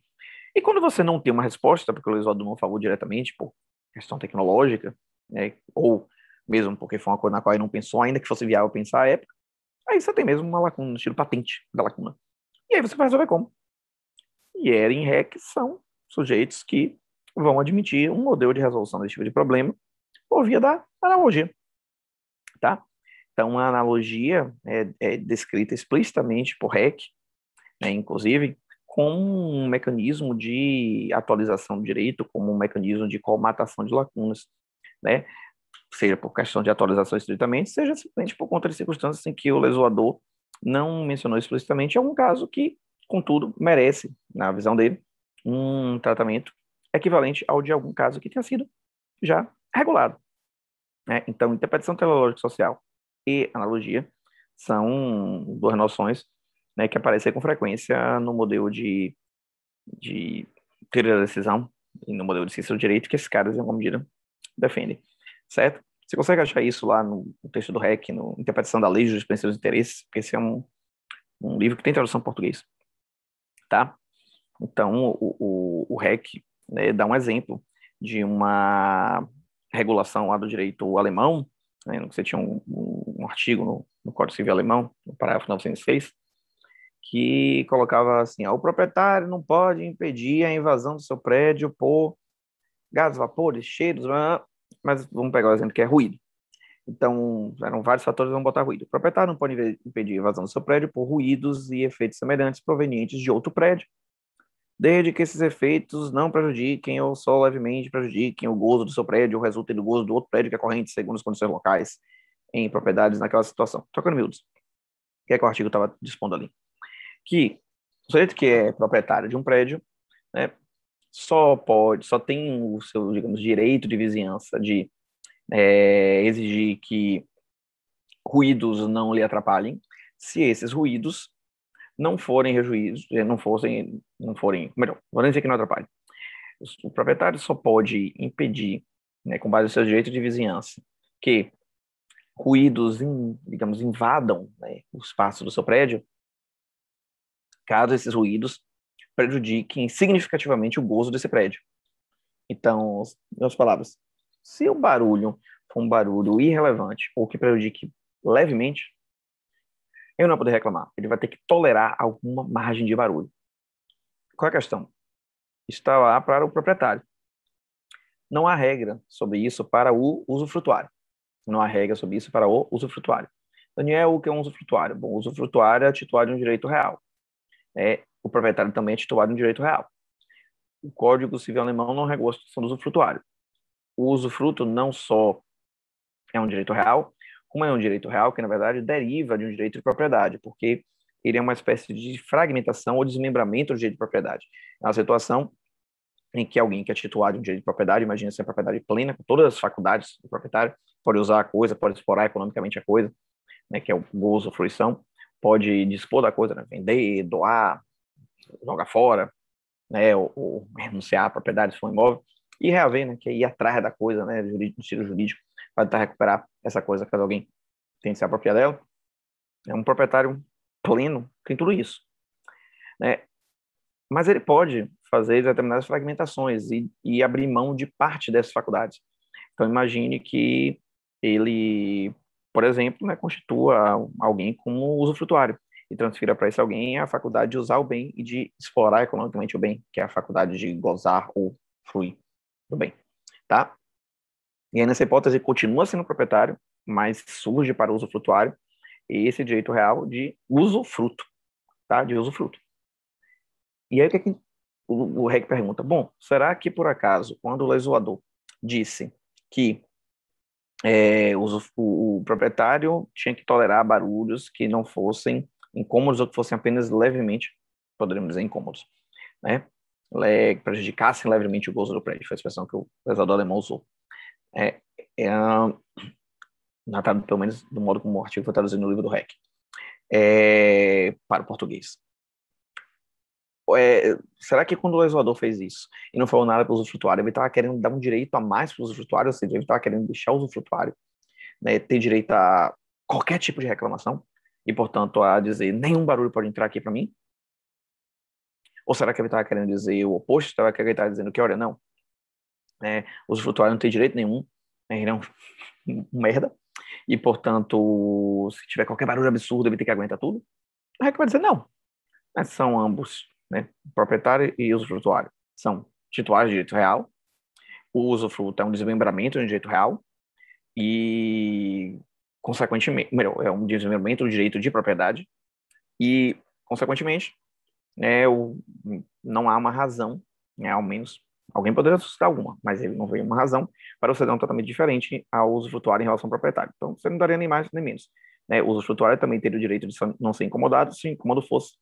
E quando você não tem uma resposta, porque o Luiz não falou diretamente por questão tecnológica, né, ou mesmo porque foi uma coisa na qual ele não pensou, ainda que fosse viável pensar à época, aí você tem mesmo uma lacuna, um estilo patente da lacuna. E aí você vai resolver como? E Eren e Heck são sujeitos que vão admitir um modelo de resolução desse tipo de problema por via da analogia. Tá? Então, a analogia é, é descrita explicitamente por REC, né, inclusive, como um mecanismo de atualização do direito, como um mecanismo de colmatação de lacunas, né? seja por questão de atualização estritamente, seja simplesmente por conta de circunstâncias em que o legislador não mencionou explicitamente, é um caso que, contudo, merece, na visão dele, um tratamento equivalente ao de algum caso que tenha sido já regulado. Né? Então, interpretação teleológica social e analogia são duas noções né, que aparecem com frequência no modelo de, de teoria da decisão e no modelo de ciência do direito que esses caras, em alguma medida, defendem, certo? Você consegue achar isso lá no, texto do REC, no Interpretação da Lei dos Princípios e Interesses, porque esse é um, um livro que tem tradução em português, tá? Então, o, o, o REC né, dá um exemplo de uma regulação lá do direito alemão, né, você tinha um, um, um artigo no, no, Código Civil Alemão, no parágrafo 906, que colocava assim, ah, o proprietário não pode impedir a invasão do seu prédio por gases, vapores, cheiros, mas vamos pegar o exemplo que é ruído. Então, eram vários fatores, vamos botar ruído. O proprietário não pode impedir a invasão do seu prédio por ruídos e efeitos semelhantes provenientes de outro prédio, desde que esses efeitos não prejudiquem ou só levemente prejudiquem o gozo do seu prédio ou resultem do gozo do outro prédio que é corrente, segundo as condições locais em propriedades naquela situação. Trocando miúdos, que é que o artigo estava dispondo ali. Que o sujeito que é proprietário de um prédio, né, só pode, só tem o seu, digamos, direito de vizinhança de é, exigir que ruídos não lhe atrapalhem, se esses ruídos não forem rejuízos, eh, não fossem, não forem, melhor, vou dizer que não atrapalhe. O proprietário só pode impedir, né, com base nos seus direitos de vizinhança, que ruídos, in, digamos, invadam né, o espaço do seu prédio, caso esses ruídos prejudiquem significativamente o gozo desse prédio. Então, minhas palavras, se o barulho for um barulho irrelevante ou que prejudique levemente ele não vai poder reclamar. Ele vai ter que tolerar alguma margem de barulho. Qual é a questão? Está lá para o proprietário. Não há regra sobre isso para o usufrutuário. Não há regra sobre isso para o usufrutuário. Daniel, o que é um usufrutuário? Bom, o usufrutuário é titular de um direito real. É, o proprietário também é titular de um direito real. O Código Civil Alemão não regula a situação do usufrutuário. O usufruto não só é um direito real, como é um direito real, que na verdade deriva de um direito de propriedade, porque ele é uma espécie de fragmentação ou desmembramento do direito de propriedade. É uma situação em que alguém que é titular de um direito de propriedade, imagina se a propriedade plena, com todas as faculdades do proprietário, pode usar a coisa, pode explorar economicamente a coisa, né, que é o gozo, a fruição, pode dispor da coisa, né, vender, doar, jogar fora, né, ou, ou renunciar à propriedade se for um imóvel, e reaver, né, que é ir atrás da coisa, né, do jurídico para tentar recuperar essa coisa caso alguém tente se apropriar dela. É um proprietário pleno, que tem tudo isso. Né? Mas ele pode fazer determinadas fragmentações e, e abrir mão de parte dessas faculdades. Então, imagine que ele, por exemplo, né, constitua alguém como usufrutuário e transfira para esse alguém a faculdade de usar o bem e de explorar economicamente o bem, que é a faculdade de gozar ou fluir do bem, tá? E aí, nessa hipótese, continua sendo proprietário, mas surge para uso frutuário esse direito real de usufruto, tá? De usufruto. E aí, o que, é que o, o REC pergunta? Bom, será que, por acaso, quando o legislador disse que é, o, o, o, proprietário tinha que tolerar barulhos que não fossem incômodos ou que fossem apenas levemente, poderíamos dizer, incômodos, né? Le, prejudicassem levemente o gozo do prédio, foi a expressão que o legislador alemão usou é, é pelo menos do modo como o artigo foi traduzido no livro do REC, é, para o português. É, será que quando o legislador fez isso e não falou nada para o usufrutuário, ele estava querendo dar um direito a mais para o usufrutuário, ou seja, ele estava querendo deixar o usufrutuário né, ter direito a qualquer tipo de reclamação e, portanto, a dizer nenhum barulho pode entrar aqui para mim? Ou será que ele estava querendo dizer o oposto? Será que ele estava dizendo que, olha, não, né? O usufrutuário não tem direito nenhum, né? ele é um, um merda. E, portanto, se tiver qualquer barulho absurdo, ele tem que aguentar tudo. A REC vai dizer não. Mas são ambos, né? proprietário e usufrutuário. São titulares de direito real. O usufruto é um desmembramento de direito real. E, consequentemente, melhor, é um desenvolvimento do direito de propriedade. E, consequentemente, né, o, não há uma razão, né, ao menos Alguém poderia suscitar alguma, mas ele não veio uma razão para você dar um tratamento diferente ao uso flutuário em relação ao proprietário. Então, você não daria nem mais nem menos. Né? O uso flutuário também teria o direito de não ser incomodado se o incômodo fosse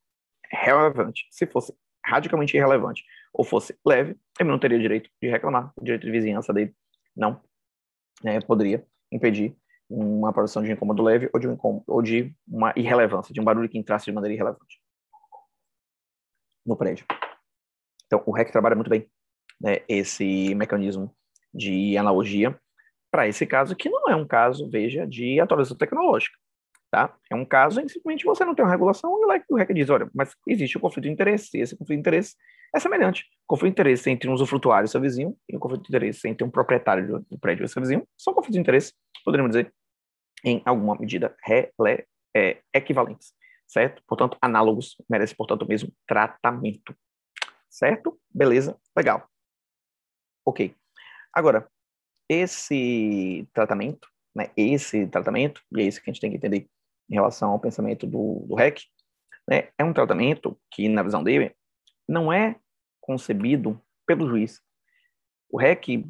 relevante. Se fosse radicalmente irrelevante ou fosse leve, ele não teria direito de reclamar. O direito de vizinhança dele não né, poderia impedir uma produção de um incômodo leve ou de, um incômodo, ou de uma irrelevância, de um barulho que entrasse de maneira irrelevante no prédio. Então, o REC trabalha muito bem né, esse mecanismo de analogia para esse caso, que não é um caso, veja, de atualização tecnológica. Tá? É um caso em simplesmente você não tem uma regulação e o REC diz, olha, mas existe o um conflito de interesse, e esse conflito de interesse é semelhante. conflito de interesse entre um usufrutuário e seu vizinho e o conflito de interesse entre um proprietário do prédio e seu vizinho são conflitos de interesse, poderíamos dizer, em alguma medida rele, é, equivalentes, certo? Portanto, análogos merecem, portanto, o mesmo tratamento, certo? Beleza, legal. Ok. Agora, esse tratamento, né, esse tratamento, e é isso que a gente tem que entender em relação ao pensamento do, do REC, né, é um tratamento que, na visão dele, não é concebido pelo juiz. O REC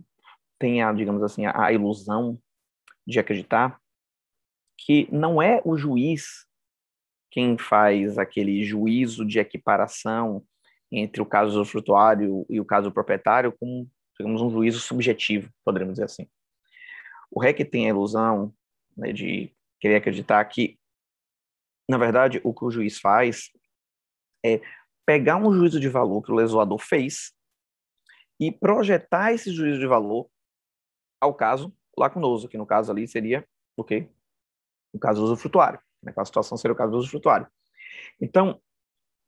tem a, digamos assim, a, a ilusão de acreditar que não é o juiz quem faz aquele juízo de equiparação entre o caso usufrutuário e o caso proprietário como digamos, um juízo subjetivo, poderíamos dizer assim. O REC tem a ilusão né, de querer acreditar que, na verdade, o que o juiz faz é pegar um juízo de valor que o lesoador fez e projetar esse juízo de valor ao caso lacunoso, que no caso ali seria o quê? O caso usufrutuário. Né, a situação seria o caso usufrutuário. Então,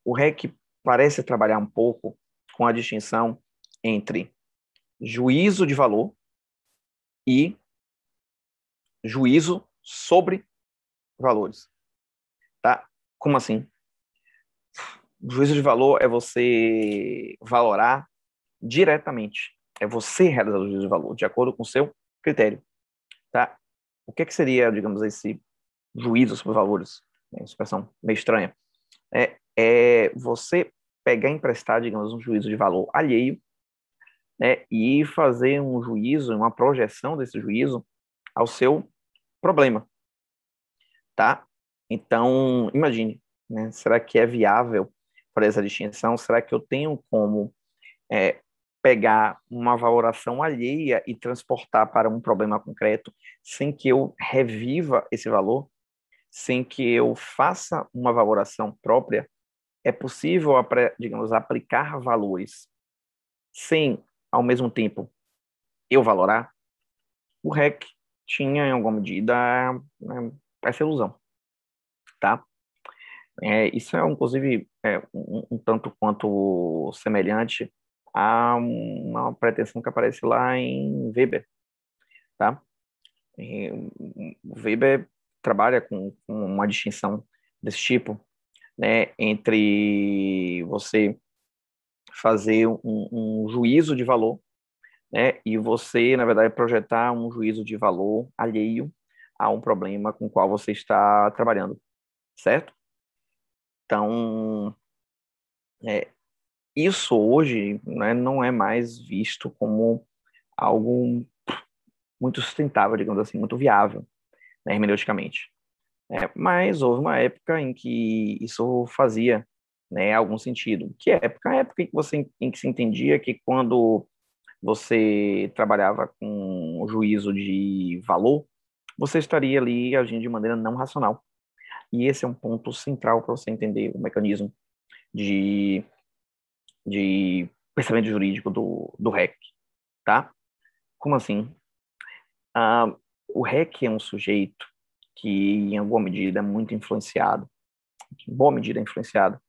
o REC parece trabalhar um pouco com a distinção entre juízo de valor e juízo sobre valores. Tá? Como assim? Juízo de valor é você valorar diretamente. É você realizar o juízo de valor, de acordo com o seu critério. Tá? O que, é que seria, digamos, esse juízo sobre valores? É uma expressão meio estranha. É, é você pegar emprestar, digamos, um juízo de valor alheio né, e fazer um juízo, uma projeção desse juízo ao seu problema, tá? Então, imagine, né, será que é viável fazer essa distinção? Será que eu tenho como é, pegar uma valoração alheia e transportar para um problema concreto sem que eu reviva esse valor? Sem que eu faça uma valoração própria? É possível, digamos, aplicar valores sem ao mesmo tempo eu valorar, o REC tinha, em alguma medida, né, essa ilusão, tá? É, isso é, inclusive, é, um, um, tanto quanto semelhante a uma pretensão que aparece lá em Weber, tá? E, Weber trabalha com, com uma distinção desse tipo, né, entre você fazer um, um juízo de valor, né? E você, na verdade, projetar um juízo de valor alheio a um problema com o qual você está trabalhando, certo? Então, é, isso hoje né, não é mais visto como algo muito sustentável, digamos assim, muito viável, né, hermeneuticamente. É, mas houve uma época em que isso fazia né, algum sentido. Que época? A época em que, você, em que se entendia que quando você trabalhava com juízo de valor, você estaria ali agindo de maneira não racional. E esse é um ponto central para você entender o mecanismo de, de pensamento jurídico do, do REC, tá? Como assim? Ah, o REC é um sujeito que, em alguma medida, é muito influenciado, em boa medida é influenciado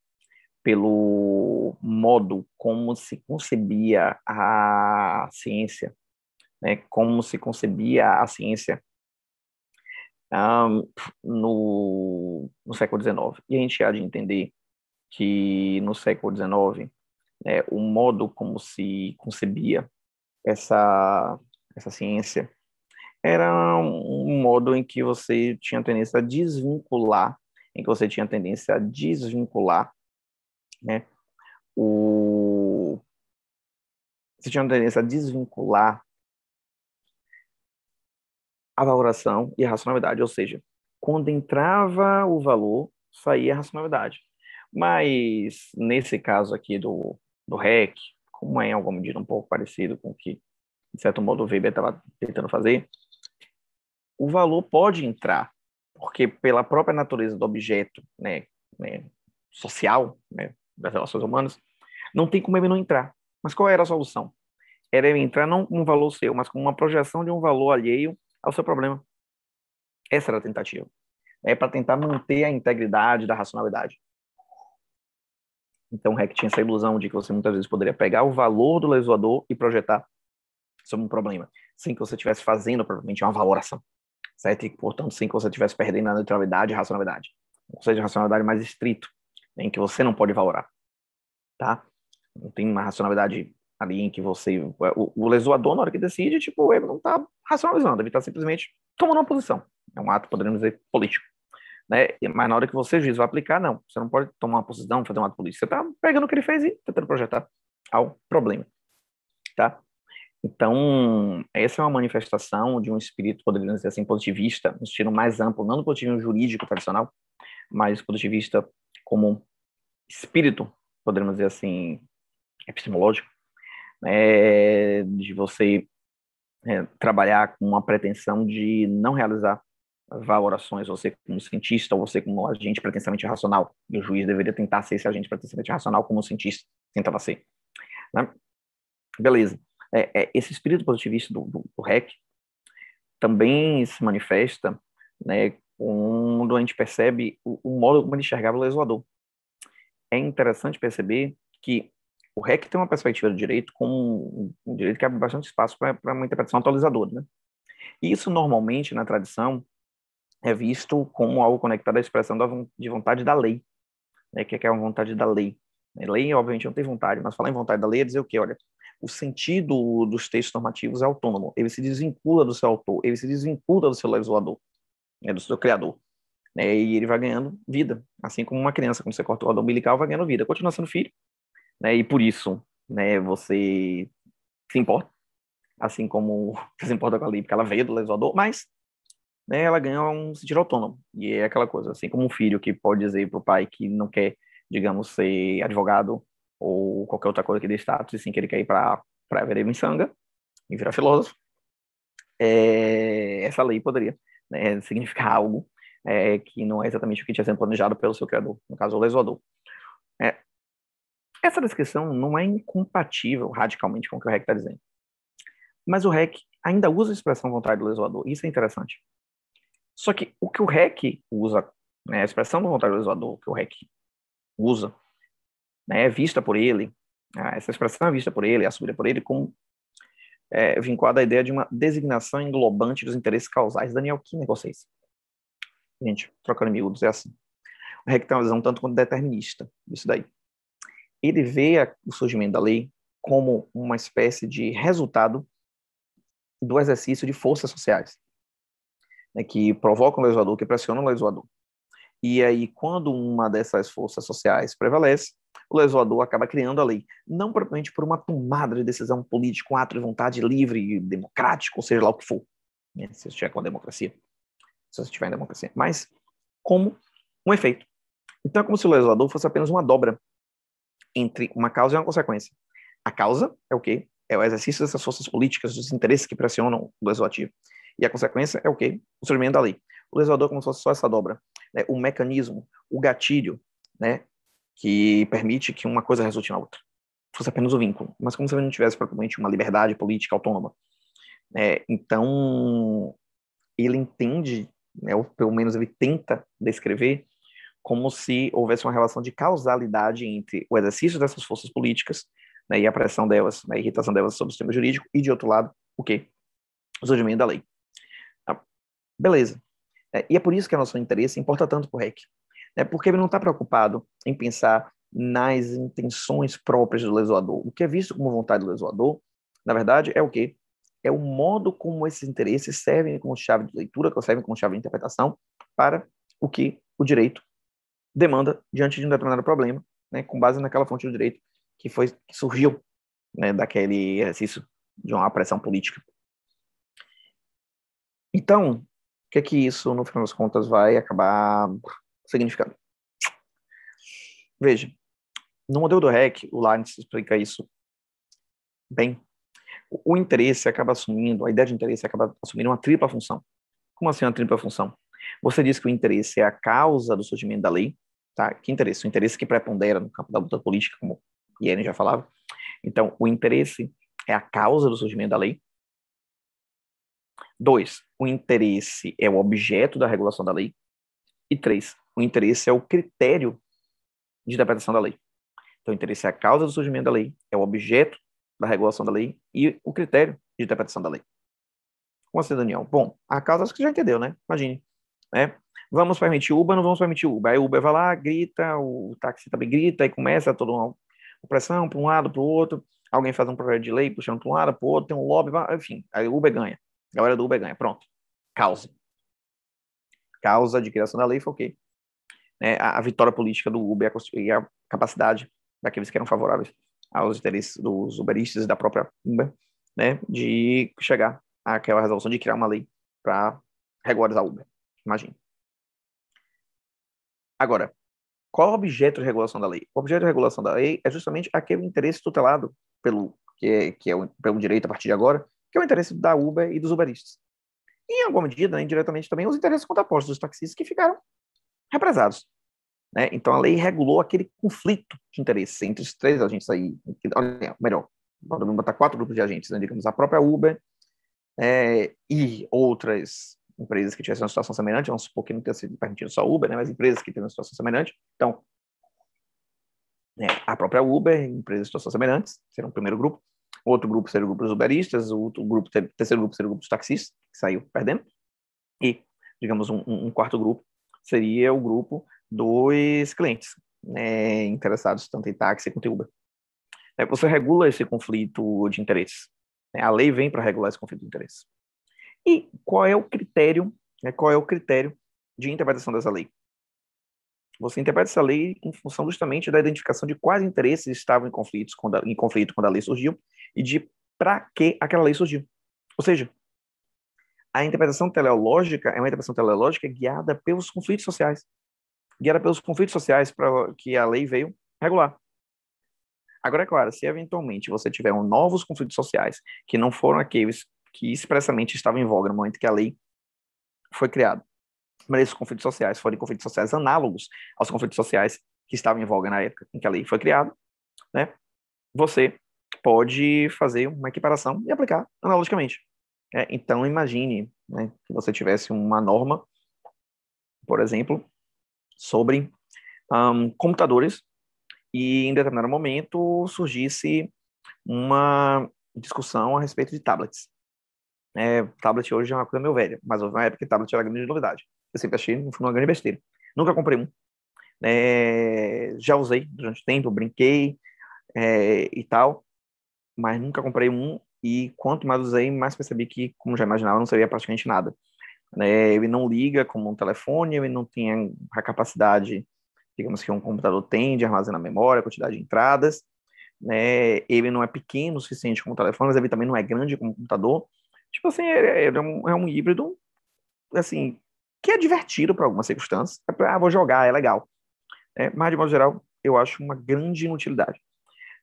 pelo modo como se concebia a ciência, né? como se concebia a ciência um, no, no, século XIX. E a gente há de entender que no século XIX, né, o modo como se concebia essa, essa ciência era um modo em que você tinha tendência a desvincular, em que você tinha tendência a desvincular né? O... Você tinha tendência a desvincular a valoração e a racionalidade, ou seja, quando entrava o valor, saía a racionalidade. Mas nesse caso aqui do, do REC, como é em alguma medida um pouco parecido com o que, de certo modo, o Weber estava tentando fazer, o valor pode entrar, porque pela própria natureza do objeto né, né social, né, das relações humanas, não tem como ele não entrar. Mas qual era a solução? Era ele entrar não com um valor seu, mas com uma projeção de um valor alheio ao seu problema. Essa era a tentativa. É para tentar manter a integridade da racionalidade. Então, Heck tinha essa ilusão de que você muitas vezes poderia pegar o valor do legislador e projetar sobre um problema, sem que você estivesse fazendo provavelmente uma valoração, certo? E, portanto, sem que você estivesse perdendo a neutralidade e racionalidade. ou seja racionalidade mais estrito, em que você não pode valorar, tá? Não tem uma racionalidade ali em que você... O, o lesoador, na hora que decide, tipo, ele não está racionalizando, ele está simplesmente tomando uma posição. É um ato, poderíamos dizer, político. Né? Mas na hora que você, juiz, vai aplicar, não. Você não pode tomar uma posição, fazer um ato político. Você está pegando o que ele fez e tentando projetar ao problema, tá? Então, essa é uma manifestação de um espírito, poderíamos dizer assim, positivista, um estilo mais amplo, não do positivismo jurídico tradicional, mas positivista como espírito, podemos dizer assim, epistemológico, né, de você é, trabalhar com uma pretensão de não realizar valorações, você como cientista ou você como agente pretensamente racional. E o juiz deveria tentar ser esse agente pretensamente racional como o cientista tentava ser. Né? Beleza. É, é, esse espírito positivista do, do, do REC também se manifesta né, um doente percebe o, o modo como ele enxergava o legislador. É interessante perceber que o REC tem uma perspectiva do direito como um direito que abre bastante espaço para uma interpretação atualizadora. Né? E isso, normalmente, na tradição, é visto como algo conectado à expressão da, de vontade da lei. Né? O que é uma vontade da lei? Né? Lei, obviamente, não tem vontade, mas falar em vontade da lei é dizer o quê? Olha, o sentido dos textos normativos é autônomo, ele se desvincula do seu autor, ele se desvincula do seu legislador é do seu criador. Né, e ele vai ganhando vida, assim como uma criança, quando você corta o cordão umbilical, vai ganhando vida, continua sendo filho, né, e por isso né, você se importa, assim como [laughs] você se importa com a lei, porque ela veio do legislador, mas né, ela ganha um sentido autônomo, e é aquela coisa, assim como um filho que pode dizer para o pai que não quer, digamos, ser advogado ou qualquer outra coisa que dê status, e sim que ele quer ir para a vereda em sanga e virar filósofo, é, essa lei poderia né, significar algo é, que não é exatamente o que tinha sido planejado pelo seu criador, no caso o lesoador. É, essa descrição não é incompatível radicalmente com o que o REC está dizendo. Mas o REC ainda usa a expressão vontade do lesoador, isso é interessante. Só que o que o REC usa, né, a expressão da vontade do lesoador que o REC usa, né, é vista por ele, essa expressão é vista por ele, é assumida por ele como é, vinculado à ideia de uma designação englobante dos interesses causais. Daniel, que negócio é esse? Gente, trocando miúdos, é assim. O REC tem uma visão tanto quanto determinista disso daí. Ele vê a, o surgimento da lei como uma espécie de resultado do exercício de forças sociais, né, que provocam o legislador, que pressionam o legislador. E aí, quando uma dessas forças sociais prevalece, o legislador acaba criando a lei, não propriamente por uma tomada de decisão política, um ato de vontade livre, democrático, ou seja lá o que for, né? se você estiver com a democracia, se você estiver em democracia, mas como um efeito. Então é como se o legislador fosse apenas uma dobra entre uma causa e uma consequência. A causa é o quê? É o exercício dessas forças políticas, dos interesses que pressionam o legislativo. E a consequência é o quê? O surgimento da lei. O legislador é como se fosse só essa dobra. Né? O mecanismo, o gatilho, né? que permite que uma coisa resulte na outra. Fosse apenas o um vínculo, mas como se não tivesse propriamente uma liberdade política autônoma. É, então, ele entende, né, ou pelo menos ele tenta descrever, como se houvesse uma relação de causalidade entre o exercício dessas forças políticas né, e a pressão delas, né, a irritação delas sobre o sistema jurídico, e de outro lado, o quê? O surgimento da lei. Ah, beleza. É, e é por isso que o é nosso interesse importa tanto para o REC né? porque ele não está preocupado em pensar nas intenções próprias do legislador. O que é visto como vontade do legislador, na verdade, é o quê? É o modo como esses interesses servem como chave de leitura, servem como chave de interpretação para o que o direito demanda diante de um determinado problema, né, com base naquela fonte do direito que foi que surgiu né, daquele exercício de uma pressão política. Então, o que é que isso, no final das contas, vai acabar significado. Veja, no modelo do REC, o Lawrence explica isso bem. O interesse acaba assumindo, a ideia de interesse acaba assumindo uma tripla função. Como assim uma tripla função? Você diz que o interesse é a causa do surgimento da lei, tá? Que interesse? O interesse que prepondera no campo da luta política, como Iene já falava. Então, o interesse é a causa do surgimento da lei. Dois, o interesse é o objeto da regulação da lei. E três, o interesse é o critério de interpretação da lei. Então, o interesse é a causa do surgimento da lei, é o objeto da regulação da lei e o critério de interpretação da lei. Como assim, Daniel? Bom, a causa acho que já entendeu, né? Imagine. Né? Vamos permitir Uber, não vamos permitir Uber. Aí o Uber vai lá, grita, o táxi também grita, e começa toda uma pressão para um lado, para o outro. Alguém faz um projeto de lei, puxando para um lado, para o outro, tem um lobby, enfim. Aí o Uber ganha. A galera do Uber ganha. Pronto. Causa. Causa de criação da lei foi o quê? né, a, a, vitória política do Uber e a, capacidade daqueles que eram favoráveis aos interesses dos uberistas e da própria Uber, né, de chegar àquela resolução de criar uma lei para regularizar a Uber. Imagina. Agora, qual é o objeto de regulação da lei? O objeto de regulação da lei é justamente aquele interesse tutelado pelo que é, que é o, pelo direito a partir de agora, que é o interesse da Uber e dos uberistas. E, em alguma medida, né, indiretamente também, os interesses contrapostos dos taxistas que ficaram represados. Né? Então, a lei regulou aquele conflito de interesse entre os três agentes aí, melhor, vamos botar quatro grupos de agentes, né? digamos, a própria Uber é, e outras empresas que tivessem uma situação semelhante, vamos supor que não tenha sido permitido só Uber, né? mas empresas que tenham uma situação semelhante. Então, né? a própria Uber, empresas de situação semelhantes, serão o primeiro grupo. Outro grupo seria o grupo dos uberistas, o outro grupo, terceiro grupo seria o grupo dos taxistas, que saiu perdendo. E, digamos, um, um quarto grupo seria o grupo dos clientes né, interessados tanto em táxi quanto em Uber. É, você regula esse conflito de interesses. Né? A lei vem para regular esse conflito de interesses. E qual é o critério? Né, qual é o critério de interpretação dessa lei? Você interpreta essa lei em função justamente da identificação de quais interesses estavam em, conflitos quando, em conflito quando a lei surgiu e de para que aquela lei surgiu. Ou seja, a interpretação teleológica é uma interpretação teleológica guiada pelos conflitos sociais, guiada pelos conflitos sociais para que a lei veio regular. Agora, é claro, se eventualmente você tiver um novos conflitos sociais que não foram aqueles que expressamente estavam em voga no momento que a lei foi criada, mas esses conflitos sociais forem conflitos sociais análogos aos conflitos sociais que estavam em voga na época em que a lei foi criada, né? Você pode fazer uma equiparação e aplicar analogicamente. É, então, imagine né, que você tivesse uma norma, por exemplo, sobre um, computadores e em determinado momento surgisse uma discussão a respeito de tablets. É, tablet hoje é uma coisa meio velha, mas houve uma época que tablet era grande novidade. Eu sempre achei não foi uma grande besteira. Nunca comprei um. É, já usei durante tempo, brinquei é, e tal, mas nunca comprei um e quanto mais usei, mais percebi que, como já imaginava, não seria praticamente nada. É, ele não liga como um telefone, ele não tem a capacidade, digamos que um computador tem, de armazenar memória, quantidade de entradas. Né? Ele não é pequeno o suficiente como um telefone, mas ele também não é grande como um computador. Tipo assim, ele é um, é um híbrido, assim, que é divertido para algumas circunstâncias. É pra, ah, vou jogar, é legal. É, mas, de modo geral, eu acho uma grande inutilidade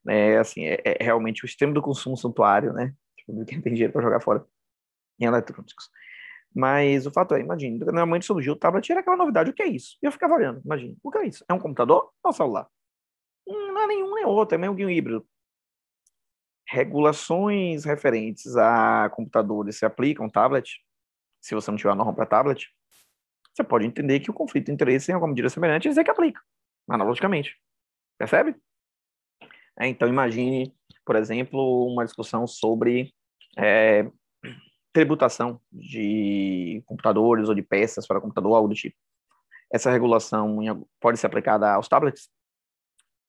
né? Assim, é, é realmente o extremo do consumo santuário, né? Tipo, quem tem dinheiro para jogar fora em eletrônicos. Mas o fato é, imagina, mãe surgiu o tablet era aquela novidade, o que é isso? E eu ficava olhando, imagina, o que é isso? É um computador ou um celular? Hum, não é nenhum nem é outro, é meio que um híbrido. Regulações referentes a computadores se aplicam, tablet, se você não tiver a norma para tablet, você pode entender que o conflito de interesse em alguma medida semelhante é dizer que aplica, analogicamente. Percebe? É, então, imagine, por exemplo, uma discussão sobre é, tributação de computadores ou de peças para computador, algo do tipo. Essa regulação pode ser aplicada aos tablets,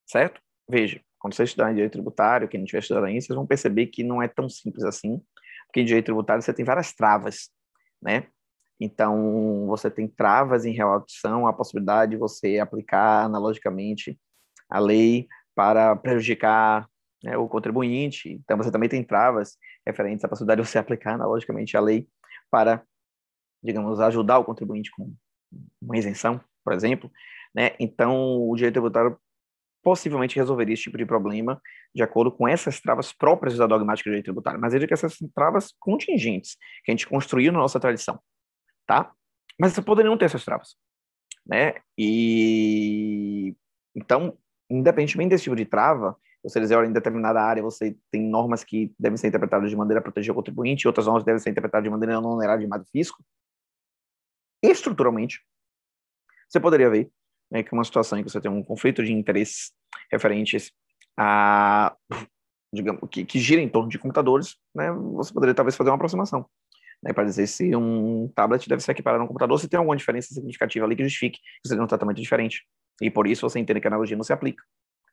certo? Veja, quando vocês estudarem direito tributário, quem não estiver estudando ainda, vocês vão perceber que não é tão simples assim, porque em direito tributário você tem várias travas, né? Então, você tem travas em relação à possibilidade de você aplicar analogicamente a lei para prejudicar né, o contribuinte. Então, você também tem travas referentes à possibilidade de você aplicar analogicamente a lei para, digamos, ajudar o contribuinte com uma isenção, por exemplo. Né? Então, o direito tributário possivelmente resolveria esse tipo de problema de acordo com essas travas próprias da dogmática do direito tributário, mas veja que essas travas contingentes que a gente construiu na nossa tradição, tá? Mas não ter essas travas, né? E então independentemente desse tipo de trava, você dizer, olha, em determinada área você tem normas que devem ser interpretadas de maneira a proteger o contribuinte, outras normas devem ser interpretadas de maneira a não onerar demais o fisco. Estruturalmente, você poderia ver né, que é uma situação em que você tem um conflito de interesses referentes a, digamos, que, que gira em torno de computadores, né, você poderia talvez fazer uma aproximação. Né, para dizer se um tablet deve ser equiparado a um computador, se tem alguma diferença significativa ali que justifique que você tem um tratamento diferente. E por isso você entende que a analogia não se aplica.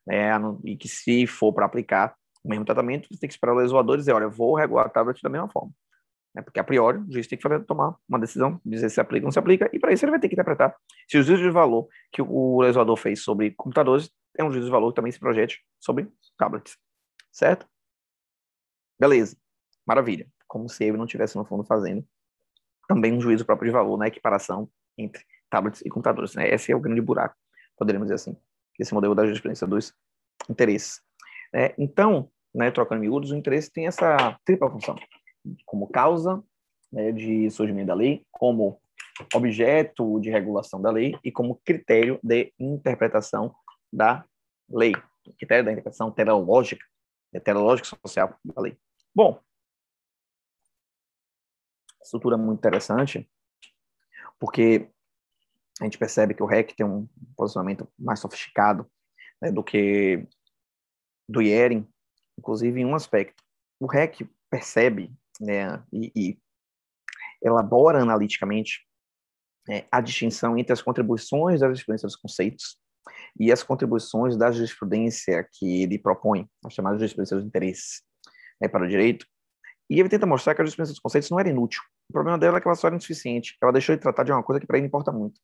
Né? E que se for para aplicar o mesmo tratamento, você tem que esperar o legislador dizer, olha, vou regular a tablet da mesma forma. Né? Porque, a priori, o juiz tem que fazer, tomar uma decisão, dizer se aplica ou não se aplica, e para isso ele vai ter que interpretar se o juízo de valor que o legislador fez sobre computadores é um juízo de valor que também se projete sobre tablets. Certo? Beleza. Maravilha. Como se eu não tivesse no fundo fazendo também um juízo próprio de valor na equiparação entre tablets e computadores. Né? Esse é o grande buraco poderíamos dizer assim, esse modelo da jurisprudência dos interesses. É, então, né, trocando miúdos, o interesse tem essa tripla função, como causa né, de surgimento da lei, como objeto de regulação da lei e como critério de interpretação da lei, critério da interpretação teleológica, né, teleológica social da lei. Bom, estrutura muito interessante, porque a gente percebe que o REC tem um posicionamento mais sofisticado né, do que do Yeren, inclusive em um aspecto. O REC percebe né, e, e elabora analiticamente né, a distinção entre as contribuições das jurisprudência dos conceitos e as contribuições da jurisprudência que ele propõe, as chamadas jurisprudência dos interesses né, para o direito, e ele tenta mostrar que a jurisprudência dos conceitos não era inútil. O problema dela é que ela só era insuficiente, ela deixou de tratar de uma coisa que para ele importa muito,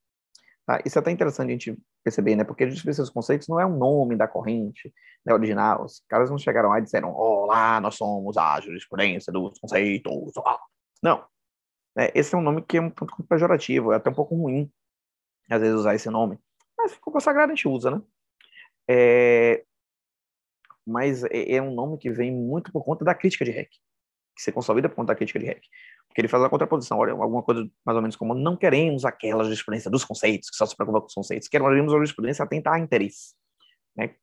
Tá? Isso é até interessante a gente perceber, né? Porque a gente esses conceitos não é um nome da corrente né, original. Os caras não chegaram lá e disseram, olá, nós somos a jurisprudência dos conceitos. Não. É, esse é um nome que é um tanto pejorativo, é até um pouco ruim, às vezes, usar esse nome. Mas ficou consagrado, a gente usa, né? É... Mas é, é um nome que vem muito por conta da crítica de REC, que se consolida por conta da crítica de REC. Porque ele faz a contraposição, olha, alguma coisa mais ou menos como não queremos aquela jurisprudência dos conceitos, que só se preocupa com os conceitos, queremos a jurisprudência atenta a interesse. Né?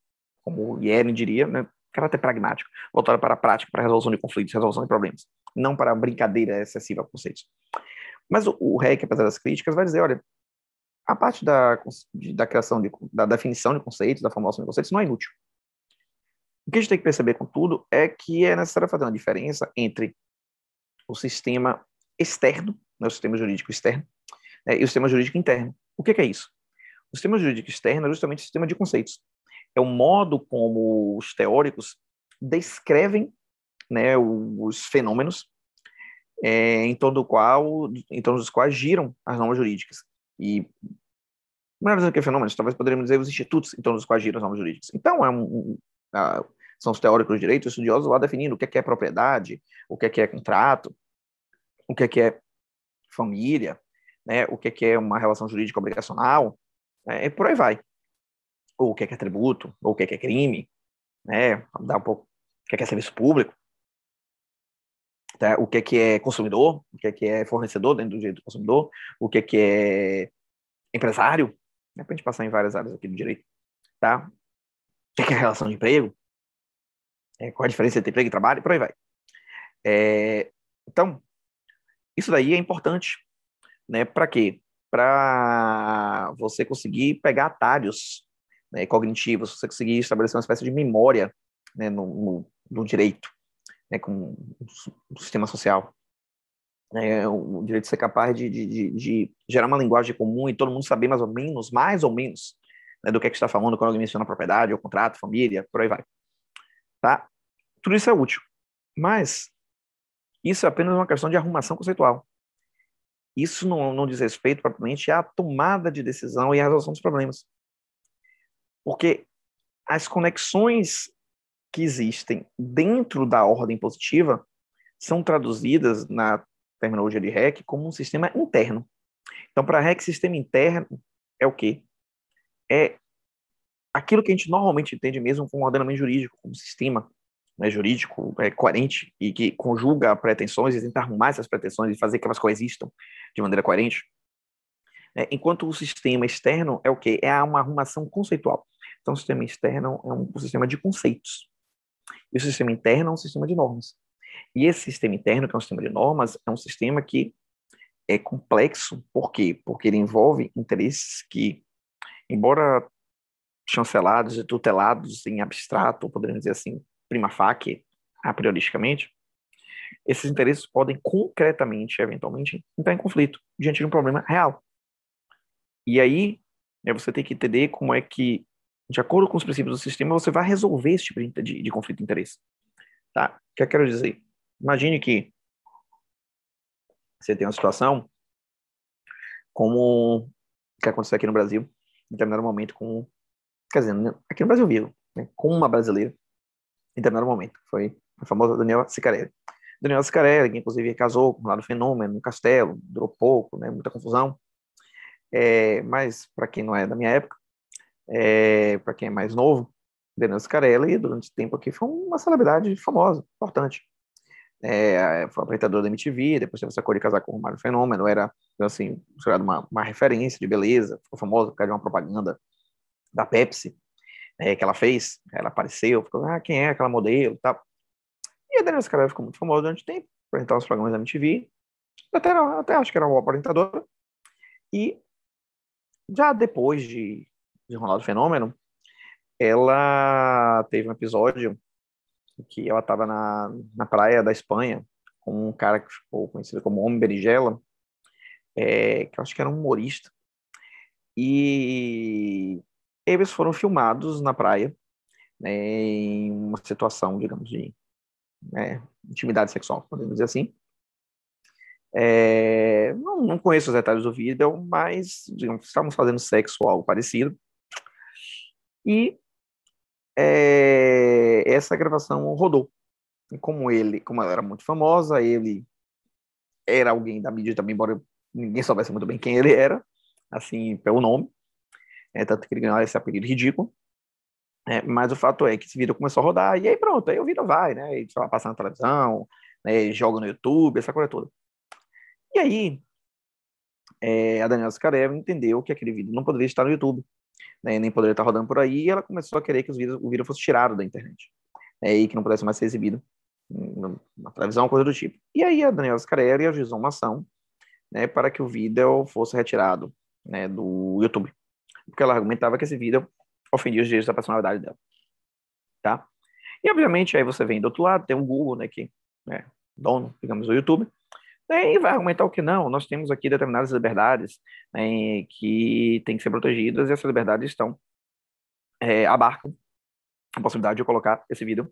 Como Yeren diria, né? caráter pragmático, voltado para a prática, para a resolução de conflitos, resolução de problemas, não para a brincadeira excessiva com conceitos. Mas o, o REC, apesar das críticas, vai dizer, olha, a parte da, da criação, de, da definição de conceitos, da formulação de conceitos, não é inútil. O que a gente tem que perceber, contudo, é que é necessário fazer uma diferença entre o sistema externo, né, o sistema jurídico externo, né, e o sistema jurídico interno. O que, que é isso? O sistema jurídico externo é justamente o sistema de conceitos. É o modo como os teóricos descrevem né, os fenômenos é, em torno do qual, em torno dos quais giram as normas jurídicas. E não é dizendo que é fenômenos, talvez poderíamos dizer os institutos em torno dos quais giram as normas jurídicas. Então, é um, um são os teóricos do direito, os estudiosos lá definindo o que é, que é propriedade, o que é, que é contrato, o que é, que é família, né, o que é, que é uma relação jurídica obrigacional, né, e por aí vai. Ou o que é, que é tributo, ou o que é, que é crime, né, dar um pouco, o que é, que é serviço público, tá, o que é, que é consumidor, o que é, que é fornecedor dentro do direito do consumidor, o que é, que é empresário, né, para a gente passar em várias áreas aqui do direito, tá? O que é, que é relação de emprego, é, qual a diferença entre emprego e trabalho, por aí vai. É, então, isso daí é importante, né? Para quê? Para você conseguir pegar atalhos né, cognitivos, você conseguir estabelecer uma espécie de memória né, no, no, no direito, né, com o sistema social. É, o direito de ser capaz de, de, de, de, gerar uma linguagem comum e todo mundo saber mais ou menos, mais ou menos, né, do que é que está falando quando alguém menciona propriedade, o contrato, família, por aí vai. Tá? Tudo isso é útil, mas isso é apenas uma questão de arrumação conceitual. Isso não, não diz respeito propriamente à tomada de decisão e à resolução dos problemas. Porque as conexões que existem dentro da ordem positiva são traduzidas na terminologia de REC como um sistema interno. Então, para REC, sistema interno é o quê? É aquilo que a gente normalmente entende mesmo como ordenamento jurídico, como sistema né, jurídico é, coerente e que conjuga pretensões e tenta arrumar essas pretensões e fazer que elas coexistam de maneira coerente. É, enquanto o sistema externo é o quê? É uma arrumação conceitual. Então, o sistema externo é um, um sistema de conceitos. E o sistema interno é um sistema de normas. E esse sistema interno, que é um sistema de normas, é um sistema que é complexo. Por quê? Porque ele envolve interesses que, embora chancelados e tutelados em abstrato, poderíamos dizer assim, prima facie, a prioristicamente esses interesses podem concretamente, eventualmente, entrar em conflito diante de um problema real. E aí, né, você tem que entender como é que, de acordo com os princípios do sistema, você vai resolver esse tipo de, de conflito de interesse. Tá? O que eu quero dizer? Imagine que você tem uma situação como que aconteceu aqui no Brasil, em determinado momento, com quer dizer, né, aqui no Brasil vivo, né, com uma brasileira, em determinado momento. Foi a famosa Daniela Sicarelli. Daniela Sicarelli, que inclusive casou com o lado fenômeno, no castelo, durou pouco, né, muita confusão. É, mas, para quem não é da minha época, é, para quem é mais novo, Daniela Sicarelli, durante o tempo aqui, foi uma celebridade famosa, importante. É, foi apresentadora da MTV, depois teve essa cor de casar com o Mário Fenômeno, era, assim, uma, uma referência de beleza, ficou famosa por causa de uma propaganda da Pepsi, né, que ela fez, ela apareceu, ficou, ah, quem é aquela modelo e tal. E a Daniela Scarelli ficou muito famosa durante o tempo, apresentava os programas da MTV, até, era, até acho que era uma apresentadora, e já depois de, de Ronaldo Fenômeno, ela teve um episódio que ela estava na, na praia da Espanha com um cara que ficou conhecido como Homem Berigela, é, eh, que eu acho que era um humorista. E eles foram filmados na praia, né, em uma situação, digamos, de né, intimidade sexual, podemos dizer assim. É, não, não, conheço os detalhes do vídeo, mas digamos, estávamos fazendo sexo ou algo parecido. E é, essa gravação rodou. E como ele, como ela era muito famosa, ele era alguém da mídia também, embora ninguém soubesse muito bem quem ele era, assim, pelo nome. É, tanto que ele ganhou esse apelido ridículo. É, mas o fato é que esse vídeo começou a rodar e aí pronto, aí o vídeo vai, né? E só passa na televisão, né? joga no YouTube, essa coisa toda. E aí, é, a Daniela Scarev entendeu que aquele vídeo não poderia estar no YouTube, né? nem poderia estar rodando por aí, e ela começou a querer que vídeos, o vídeo fosse tirado da internet, né? e que não pudesse mais ser exibido na televisão, coisa do tipo. E aí a Daniela Scarev ajuizou uma ação né? para que o vídeo fosse retirado né? do YouTube porque ela argumentava que esse vídeo ofendia os direitos da personalidade dela. Tá? E, obviamente, aí você vem do outro lado, tem um Google, né, que é dono, digamos, do YouTube, né, e vai argumentar o que não. Nós temos aqui determinadas liberdades né, que têm que ser protegidas, e essas liberdades estão é, abarcam a possibilidade de eu colocar esse vídeo,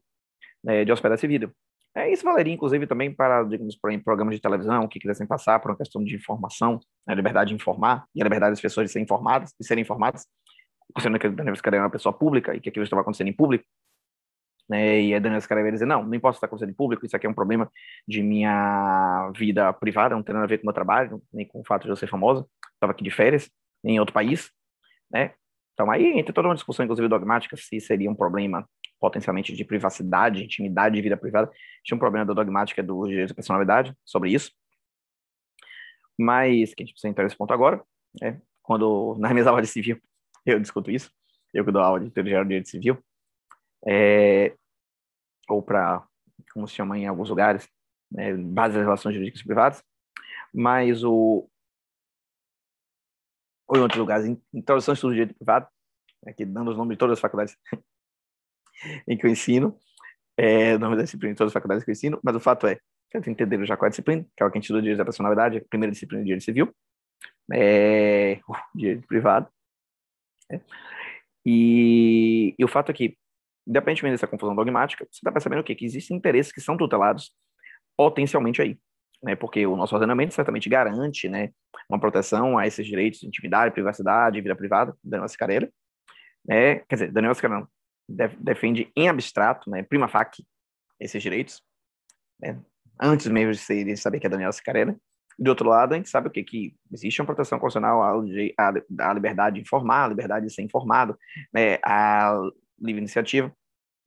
né, de hospedar esse vídeo. É, isso valeria, inclusive, também para, digamos, para programas de televisão que quisessem passar por uma questão de informação, a né, liberdade de informar e a liberdade das pessoas de serem informadas, de serem informadas, considerando que a Daniela Scarabelli era é uma pessoa pública e que aquilo estava acontecendo em público. Né? E a Daniela Scarabelli dizer, não, não posso estar acontecendo em público, isso aqui é um problema de minha vida privada, não tem nada a ver com o meu trabalho, nem com o fato de eu ser famosa, estava aqui de férias, em outro país, né? Então aí entra toda uma discussão, inclusive dogmática, se seria um problema potencialmente de privacidade, intimidade, de vida privada. Tinha um problema da dogmática do é direito à personalidade sobre isso. Mas que a gente precisa entrar nesse ponto agora. Né? Quando, [laughs] na minha aula de civil, eu discuto isso. Eu que dou aula de teoria geral de direito civil. É, ou para, como se chama em alguns lugares, né, base das relações jurídicas privadas. Mas o, ou em outros lugares, introdução ao estudo de direito privado, aqui né, dando os nomes de todas as faculdades [laughs] [laughs] em que eu ensino, é, nome da disciplina em todas as faculdades que eu ensino, mas o fato é, que entender já qual é a disciplina, que é o que a gente estuda direito da personalidade, a primeira disciplina de é direito civil, é, [laughs] direito privado. É. E, e, o fato é que, independentemente dessa confusão dogmática, você está percebendo o quê? Que existem interesses que são tutelados potencialmente aí. Né? Porque o nosso ordenamento certamente garante né, uma proteção a esses direitos de intimidade, privacidade, vida privada, Daniel Cicarelli. Né? Quer dizer, Daniel Cicarelli, defende em abstrato, né, prima facie, esses direitos, né, antes mesmo de, ser, de saber que é Daniela Sicarelli. do outro lado, a gente sabe o que Que existe uma proteção constitucional à, à, liberdade de informar, à liberdade de ser informado, né, à livre iniciativa,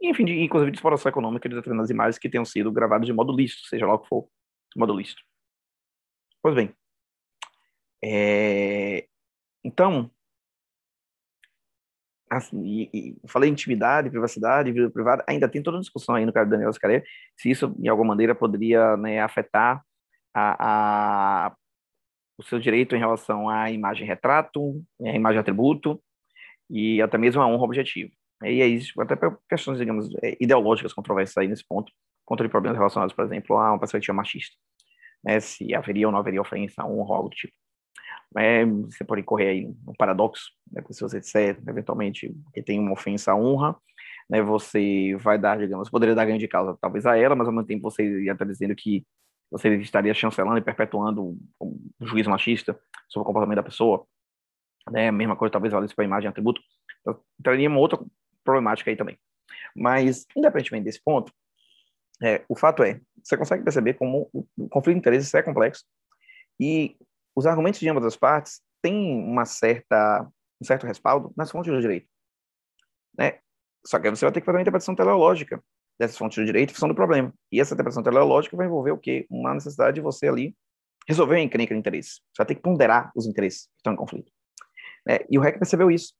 e, enfim, de, inclusive de exploração econômica de determinadas imagens que tenham sido gravadas de modo lícito, seja lá o que for, modo lícito. Pois bem, é... então, Assim, e, e, falei intimidade, privacidade, vida privada, ainda tem toda uma discussão aí no caso do Daniel Oscaré, se isso, de alguma maneira, poderia né, afetar a, a, o seu direito em relação à imagem retrato, né, à imagem atributo, e até mesmo a honra objetiva. E aí, é até questões, digamos, é, ideológicas controversas aí nesse ponto, contra problemas relacionados, por exemplo, a uma perspectiva machista, né, se haveria ou não haveria ofensa, honra, algo do tipo. É, você pode correr aí um paradoxo, né? se você disser, eventualmente, que tem uma ofensa à honra, né? Você vai dar, digamos, poderia dar ganho de causa talvez a ela, mas ao mesmo tempo você ia estar dizendo que você estaria chancelando e perpetuando um juízo machista sobre o comportamento da pessoa, né? A mesma coisa talvez valesse para a imagem e atributo. Então, traria uma outra problemática aí também. Mas, independentemente desse ponto, é, o fato é, você consegue perceber como o, o conflito de interesses é complexo e os argumentos de ambas as partes têm uma certa, um certo respaldo nas fontes do direito. Né? Só que você vai ter que fazer uma interpretação teleológica dessas fontes do direito em do problema. E essa interpretação teleológica vai envolver o quê? Uma necessidade de você ali resolver a encrenca de interesses. Você vai ter que ponderar os interesses que estão em conflito. Né? E o REC percebeu isso.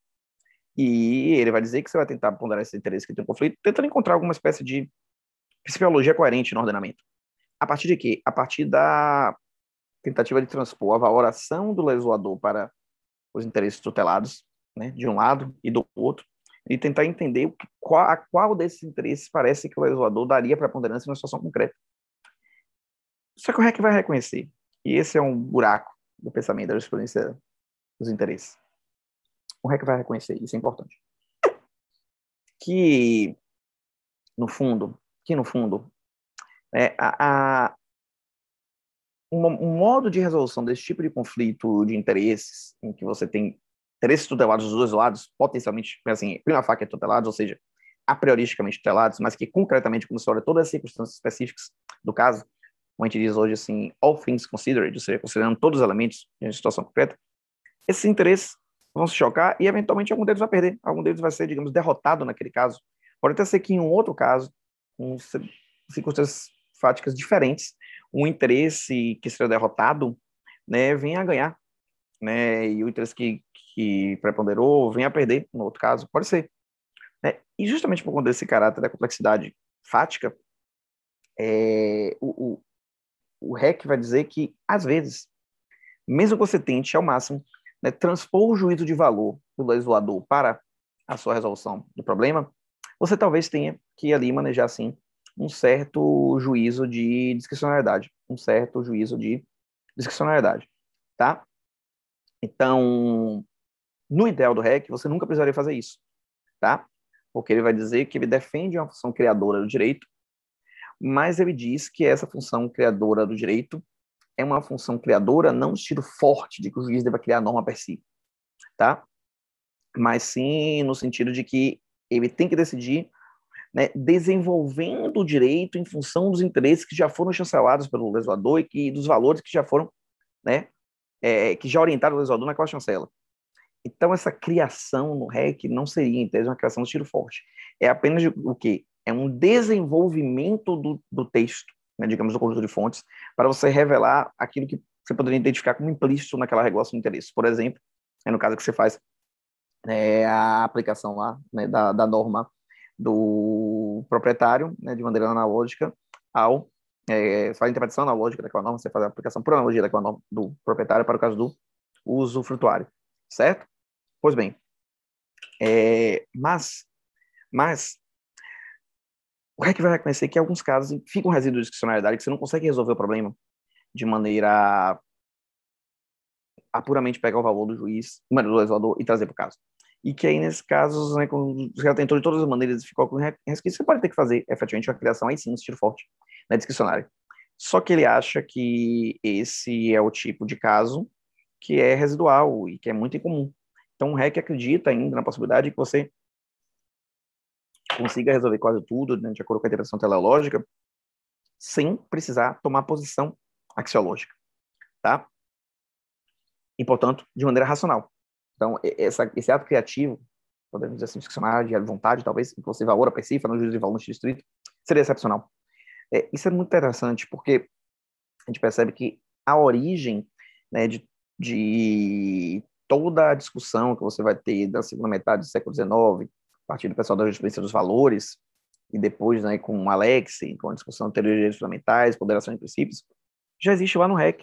E ele vai dizer que você vai tentar ponderar esses interesses que estão em conflito, tentando encontrar alguma espécie de psicologia coerente no ordenamento. A partir de quê? A partir da tentativa de transpor a valoração do legislador para os interesses tutelados, né, de um lado e do outro, e tentar entender qual, a qual desses interesses parece que o legislador daria preponderância numa situação concreta. Só que o REC vai reconhecer, e esse é um buraco do pensamento da jurisprudência dos interesses. O REC vai reconhecer, isso é importante. Que, no fundo, que no fundo, é, a, um modo de resolução desse tipo de conflito de interesses, em que você tem interesses tutelados dos dois lados, potencialmente, assim, prima facie é tutelados, ou seja, a prioristicamente tutelados, mas que concretamente, como se olha todas as circunstâncias específicas do caso, como a gente diz hoje, assim, all things considered, ou seja, considerando todos os elementos de uma situação concreta, esses interesses vão se chocar e, eventualmente, algum deles vai perder, algum deles vai ser, digamos, derrotado naquele caso. Pode até ser que, em um outro caso, com circunstâncias fáticas diferentes, um interesse que será derrotado né, venha a ganhar, né, e o interesse que, que preponderou venha a perder, no outro caso, pode ser. Né? E justamente por conta desse caráter da complexidade fática, é, o, o, o REC vai dizer que, às vezes, mesmo que você tente ao máximo né, transpor o juízo de valor do legislador para a sua resolução do problema, você talvez tenha que ali manejar, assim, um certo juízo de discricionalidade, um certo juízo de discricionalidade, tá? Então, no ideal do REC, você nunca precisaria fazer isso, tá? Porque ele vai dizer que ele defende uma função criadora do direito, mas ele diz que essa função criadora do direito é uma função criadora não no sentido forte de que o juiz deva criar a norma per si, tá? Mas sim no sentido de que ele tem que decidir né, desenvolvendo o direito em função dos interesses que já foram chancelados pelo legislador e que, dos valores que já foram, né, é, que já orientaram o legislador naquela chancela. Então, essa criação no REC não seria, em tese, uma criação de tiro forte. É apenas o quê? É um desenvolvimento do, do texto, né, digamos, do conjunto de fontes, para você revelar aquilo que você poderia identificar como implícito naquela regulação de interesse. Por exemplo, é no caso que você faz é, a aplicação lá né, da, da norma do proprietário, né, de maneira analógica, ao é, faz a interpretação analógica daquela norma, você faz a aplicação por analogia daquela norma do proprietário para o caso do uso frutuário, certo? Pois bem, é, mas, mas o REC é vai reconhecer que em alguns casos fica um resíduo de discricionalidade que você não consegue resolver o problema de maneira a puramente pegar o valor do juiz, do legislador e trazer para o caso e que aí, nesse caso, né, quando já tentou de todas as maneiras e ficou com resquício, você pode ter que fazer efetivamente uma criação, aí sim, um tiro forte, né, dicionário Só que ele acha que esse é o tipo de caso que é residual e que é muito incomum. Então, o REC acredita ainda na possibilidade que você consiga resolver quase tudo, né, de acordo com a interpretação teleológica, sem precisar tomar posição axiológica, tá? E, portanto, de maneira racional. Então, essa, esse ato criativo, podemos dizer assim, dicionário de vontade, talvez, inclusive a hora pacífica, no juízo de valor distrito, seria excepcional. É, isso é muito interessante, porque a gente percebe que a origem né, de, de toda a discussão que você vai ter da segunda metade do século XIX, a partir do pessoal da justiça dos valores, e depois né, com Alex, com a discussão teoria de direitos fundamentais, ponderação de princípios, já existe lá no REC.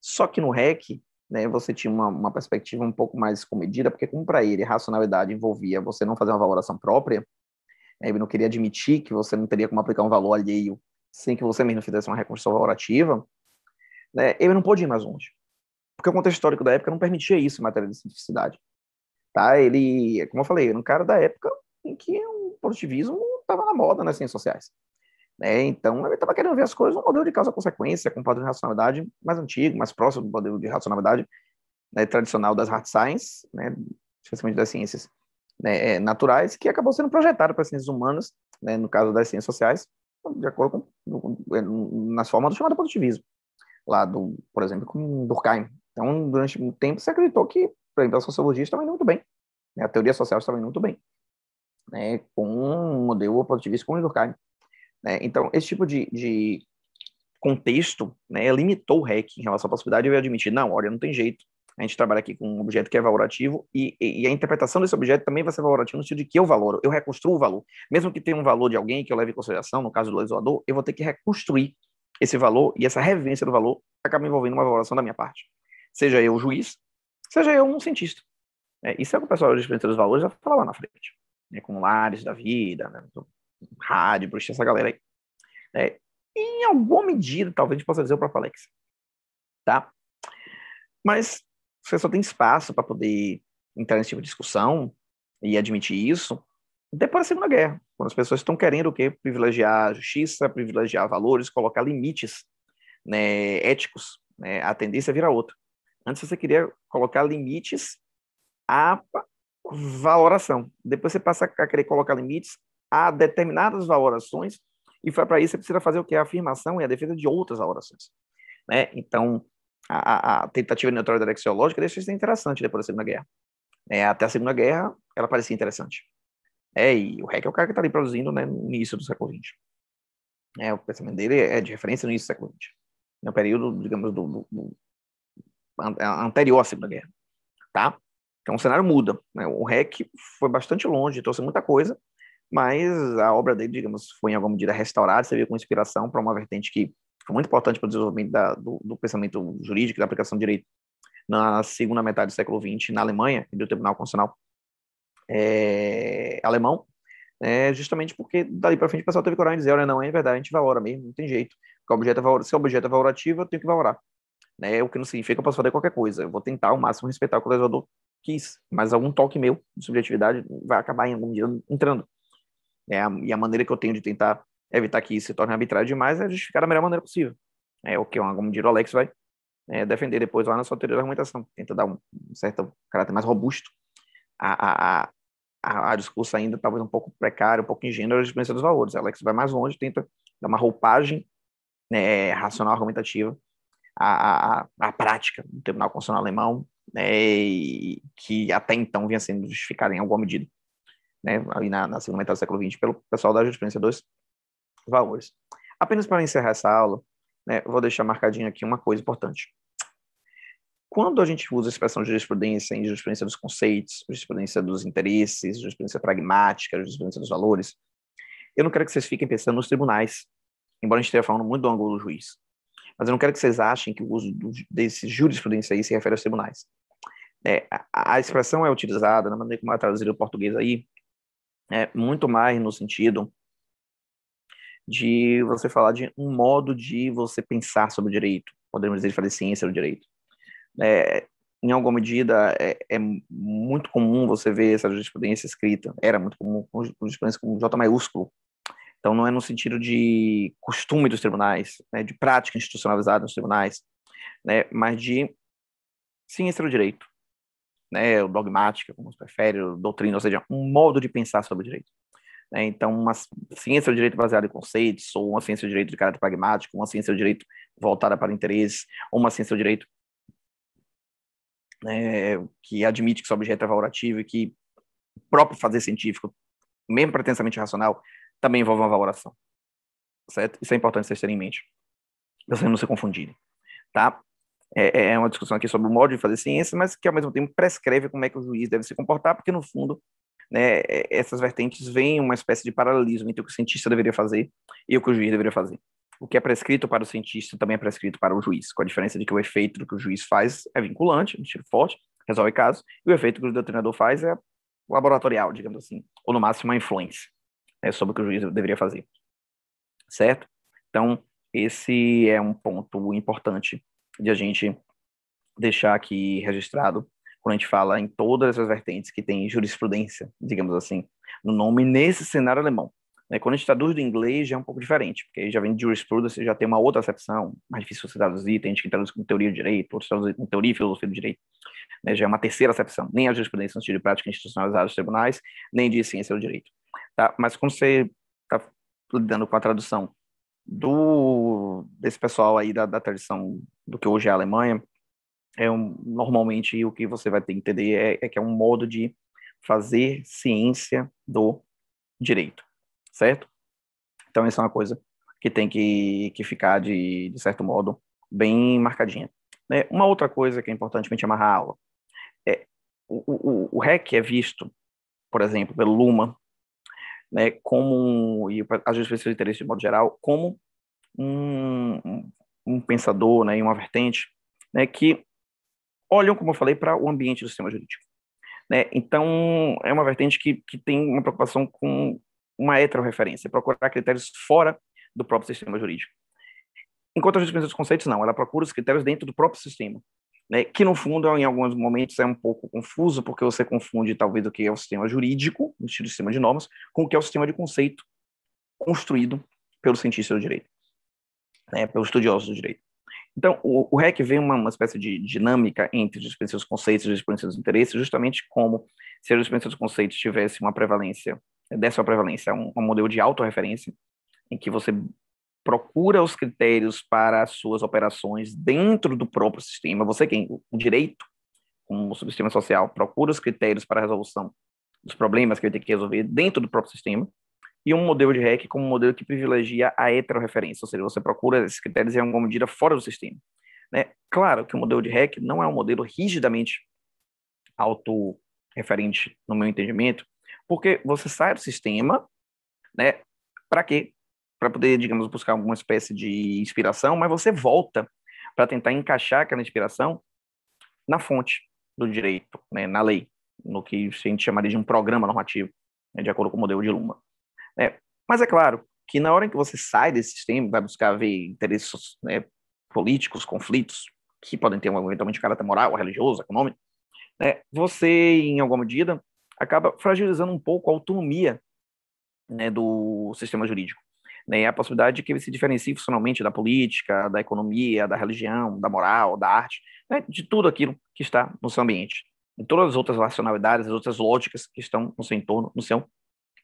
Só que no REC, né, você tinha uma, uma perspectiva um pouco mais comedida, porque como para ele racionalidade envolvia você não fazer uma valoração própria, né, ele não queria admitir que você não teria como aplicar um valor alheio sem que você mesmo fizesse uma reconstrução valorativa, né, ele não pôde ir mais longe. Porque o contexto histórico da época não permitia isso em matéria de cientificidade Tá? Ele, como eu falei, era um cara da época em que o um positivismo estava na moda nas ciências sociais. Né? Então, ele estava querendo ver as coisas um modelo de causa-consequência, com um padrão de racionalidade mais antigo, mais próximo do modelo de racionalidade né, tradicional das hard sciences, né, especialmente das ciências né, é, naturais, que acabou sendo projetado para as ciências humanas, né, no caso das ciências sociais, de acordo com, é, nas formas do chamado positivismo, lá do, por exemplo, com Durkheim. Então, durante um tempo, se acreditou que, por exemplo, a sociologia estava indo muito bem, né, a teoria social estava indo muito bem, né, com um modelo positivista como Durkheim. Né? Então, esse tipo de, de contexto né, limitou o REC em relação à possibilidade de eu admitir, não, olha, não tem jeito, a gente trabalha aqui com um objeto que é valorativo e, e, a interpretação desse objeto também vai ser valorativa no sentido de que eu valoro, eu reconstruo o valor. Mesmo que tenha um valor de alguém que eu leve em consideração, no caso do legislador, eu vou ter que reconstruir esse valor e essa revivência do valor acaba envolvendo uma valoração da minha parte. Seja eu o juiz, seja eu um cientista. É, isso é o que o pessoal de dos valores já falar lá na frente. Né, com Lares da vida, né, rádio, bruxa, essa galera aí. É, em alguma medida, talvez a gente possa dizer o próprio Alex. Tá? Mas você só tem espaço para poder entrar nesse tipo de discussão e admitir isso depois da Segunda Guerra, quando as pessoas estão querendo o quê? Privilegiar a justiça, privilegiar valores, colocar limites né, éticos. Né? A tendência é vira outra. Antes você queria colocar limites à valoração. Depois você passa a querer colocar limites a determinadas valorações, e para isso você precisa fazer o que? A afirmação e a defesa de outras valorações. Né? Então, a, a, tentativa de neutralidade axiológica deixa isso interessante depois da Segunda Guerra. É, até a Segunda Guerra, ela parecia interessante. É, e o Heck é o cara que está ali produzindo né, no início do século XX. É, né? o pensamento dele é de referência no início do século XX. No período, digamos, do, do, do anterior à Segunda Guerra. Tá? Então o cenário muda. Né? O REC foi bastante longe, trouxe muita coisa, mas a obra dele, digamos, foi em alguma medida restaurada, serviu como inspiração para uma vertente que foi muito importante para o desenvolvimento da, do, do, pensamento jurídico, da aplicação do direito na segunda metade do século XX na Alemanha e do Tribunal Constitucional é, alemão, é, justamente porque dali para frente o pessoal teve coragem de dizer, olha, não, é verdade, a gente valora mesmo, não tem jeito, porque o objeto é valor, se o objeto é valorativo, eu tenho que valorar, né? o que não significa que eu posso fazer qualquer coisa, eu vou tentar ao máximo respeitar o que o legislador quis, mas algum toque meu de subjetividade vai acabar em algum dia entrando. É, e a maneira que eu tenho de tentar evitar que isso se torne arbitrário demais é justificar da melhor maneira possível. É o que um o Alex vai é, defender depois lá na sua teoria da argumentação. Tenta dar um, certo caráter mais robusto a, a, a, a, discurso ainda talvez um pouco precário, um pouco ingênuo da diferença dos valores. Alex vai mais longe, tenta dar uma roupagem né, racional argumentativa à, à, à, prática do Tribunal Constitucional Alemão, né, que até então vinha sendo justificada em alguma medida né, ali na, na, segunda metade do século XX, pelo pessoal da jurisprudência dos valores. Apenas para encerrar essa aula, né, vou deixar marcadinho aqui uma coisa importante. Quando a gente usa a expressão jurisprudência em jurisprudência dos conceitos, jurisprudência dos interesses, jurisprudência pragmática, jurisprudência dos valores, eu não quero que vocês fiquem pensando nos tribunais, embora a gente esteja falando muito do ângulo do juiz. Mas eu não quero que vocês achem que o uso desse jurisprudência aí se refere aos tribunais. É, a, a, expressão é utilizada, na maneira como é traduzida o português aí, né, muito mais no sentido de você falar de um modo de você pensar sobre o direito, podemos dizer, de fazer ciência do direito. É, em alguma medida, é, é, muito comum você ver essa jurisprudência escrita, era muito comum, jurisprudência com J maiúsculo. Então, não é no sentido de costume dos tribunais, né, de prática institucionalizada nos tribunais, né, mas de ciência do direito né, ou dogmática, como se prefere, doutrina, ou seja, um modo de pensar sobre o direito. Né? então, uma ciência do direito baseada em conceitos, ou uma ciência do direito de caráter pragmático, uma ciência do direito voltada para interesses, ou uma ciência do direito né, que admite que seu objeto é valorativo e que o próprio fazer científico, mesmo pretensamente racional, também envolve uma valoração. Certo? Isso é importante vocês terem em mente, para vocês não se confundirem. Tá? É, é, é uma discussão aqui sobre o modo de fazer ciência, mas que ao mesmo tempo prescreve como é que o juiz deve se comportar, porque no fundo né, é, essas vertentes veem uma espécie de paralelismo entre o que o cientista deveria fazer e o que o juiz deveria fazer. O que é prescrito para o cientista também é prescrito para o juiz, com a diferença de que o efeito do que o juiz faz é vinculante, um tiro forte, resolve casos, e o efeito que o doutrinador faz é laboratorial, digamos assim, ou no máximo uma influência né, sobre o que o juiz deveria fazer. Certo? Então, esse é um ponto importante de a gente deixar aqui registrado quando a gente fala em todas essas vertentes que tem jurisprudência, digamos assim, no nome nesse cenário alemão. Né? Quando a gente traduz do inglês já é um pouco diferente, porque aí já vem de jurisprudência, já tem uma outra acepção, mais difícil você traduzir, tem gente que traduz com teoria do direito, outros traduzem com teoria e filosofia do direito, né? já é uma terceira acepção, nem a jurisprudência no sentido de prática institucionalizada dos tribunais, nem de ciência do direito. Tá? Mas quando você está lidando com a tradução do desse pessoal aí da, da tradição do que hoje é a Alemanha, é um, normalmente o que você vai ter que entender é, é, que é um modo de fazer ciência do direito, certo? Então, isso é uma coisa que tem que, que ficar, de, de certo modo, bem marcadinha. Né? Uma outra coisa que é importante me amarrar a aula é o, o, o REC é visto, por exemplo, pelo Luma, né, como, e às vezes pessoas de interesse de modo geral, como um, um pensador, né, uma vertente, né, que olham, como eu falei, para o ambiente do sistema jurídico. Né? Então, é uma vertente que, que tem uma preocupação com uma heterorreferência, procurar critérios fora do próprio sistema jurídico. Enquanto a jurisprudência dos conceitos, não, ela procura os critérios dentro do próprio sistema né, que no fundo, em alguns momentos, é um pouco confuso, porque você confunde talvez o que é o sistema jurídico, no estilo sistema de normas, com o que é o sistema de conceito construído pelo cientista do direito, né, pelo estudioso do direito. Então, o, o REC vê uma, uma, espécie de dinâmica entre os seus conceitos e os seus interesses, justamente como se os seus conceitos tivessem uma prevalência, dessa prevalência, um, um modelo de autorreferência, em que você procura os critérios para as suas operações dentro do próprio sistema. Você quem é o direito, como subsistema social, procura os critérios para a resolução dos problemas que ele tem que resolver dentro do próprio sistema. E um modelo de REC como um modelo que privilegia a heterorreferência, ou seja, você procura esses critérios em alguma medida fora do sistema. Né? Claro que o modelo de REC não é um modelo rigidamente autorreferente, no meu entendimento, porque você sai do sistema, né? Para quê? para poder, digamos, buscar alguma espécie de inspiração, mas você volta para tentar encaixar aquela inspiração na fonte do direito, né, na lei, no que a gente chamaria de um programa normativo, né, de acordo com o modelo de Luma. É, mas é claro que na hora em que você sai desse sistema, vai buscar ver interesses né, políticos, conflitos, que podem ter um eventualmente caráter moral, religioso, econômico, né, você, em alguma medida, acaba fragilizando um pouco a autonomia né, do sistema jurídico né? a possibilidade de que ele se diferencie funcionalmente da política, da economia, da religião, da moral, da arte, né? de tudo aquilo que está no seu ambiente, de todas as outras racionalidades, as outras lógicas que estão no seu entorno, no seu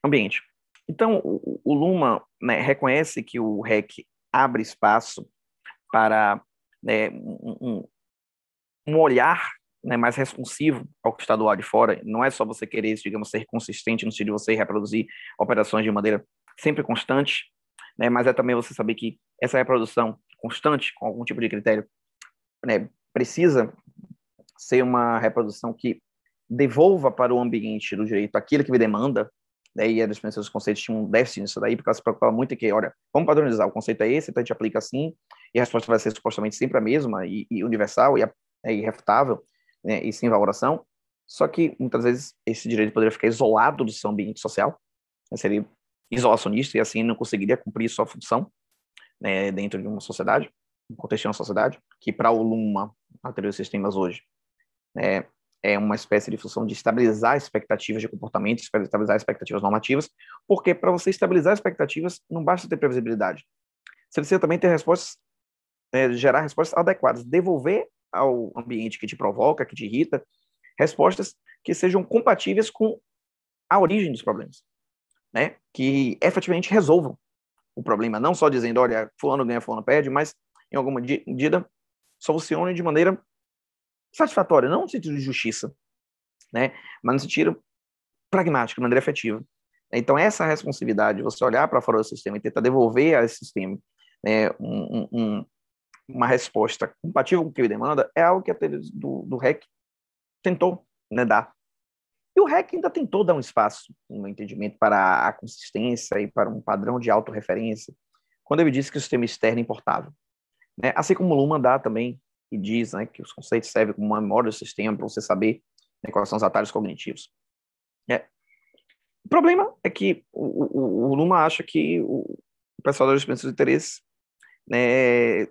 ambiente. Então, o, o Luma né, reconhece que o REC abre espaço para né, um, um, olhar né, mais responsivo ao que está do lado de fora. Não é só você querer, digamos, ser consistente no sentido de você reproduzir operações de maneira sempre constante, né? Mas é também você saber que essa reprodução constante, com algum tipo de critério, né, precisa ser uma reprodução que devolva para o ambiente do direito aquilo que me demanda, né, e a é dispensa dos conceitos tinha um déficit nisso daí, porque ela se preocupava muito que, olha, vamos padronizar, o conceito é esse, então a gente aplica assim, e a resposta vai ser supostamente sempre a mesma, e, e universal, e, é, né, irrefutável, né, e sem valoração, só que muitas vezes esse direito poderia ficar isolado do seu ambiente social, né, isolacionista e assim não conseguiria cumprir sua função né, dentro de uma sociedade, um contexto de uma sociedade, que para o Luma, a teoria dos sistemas hoje, né, é uma espécie de função de estabilizar expectativas de comportamento, estabilizar expectativas normativas, porque para você estabilizar expectativas não basta ter previsibilidade. Você precisa também ter respostas, é, gerar respostas adequadas, devolver ao ambiente que te provoca, que te irrita, respostas que sejam compatíveis com a origem dos problemas né, que efetivamente resolvam o problema, não só dizendo, olha, fulano ganha, fulano perde, mas em alguma medida solucione de maneira satisfatória, não no sentido de justiça, né, mas no sentido pragmático, de maneira efetiva. Então, essa responsabilidade, você olhar para fora do sistema e tentar devolver a esse sistema né, um, um, uma resposta compatível com o que ele demanda, é algo que a do, do REC tentou né, dar. E o REC ainda tentou dar um espaço, um entendimento para a consistência e para um padrão de autorreferência, quando ele disse que o sistema externo é importava. Né? Assim como o Luhmann dá também, e diz né, que os conceitos servem como uma memória do sistema para você saber né, quais são os atalhos cognitivos. É. O problema é que o, o, o Luma acha que o, o pessoal das experiências de interesse né,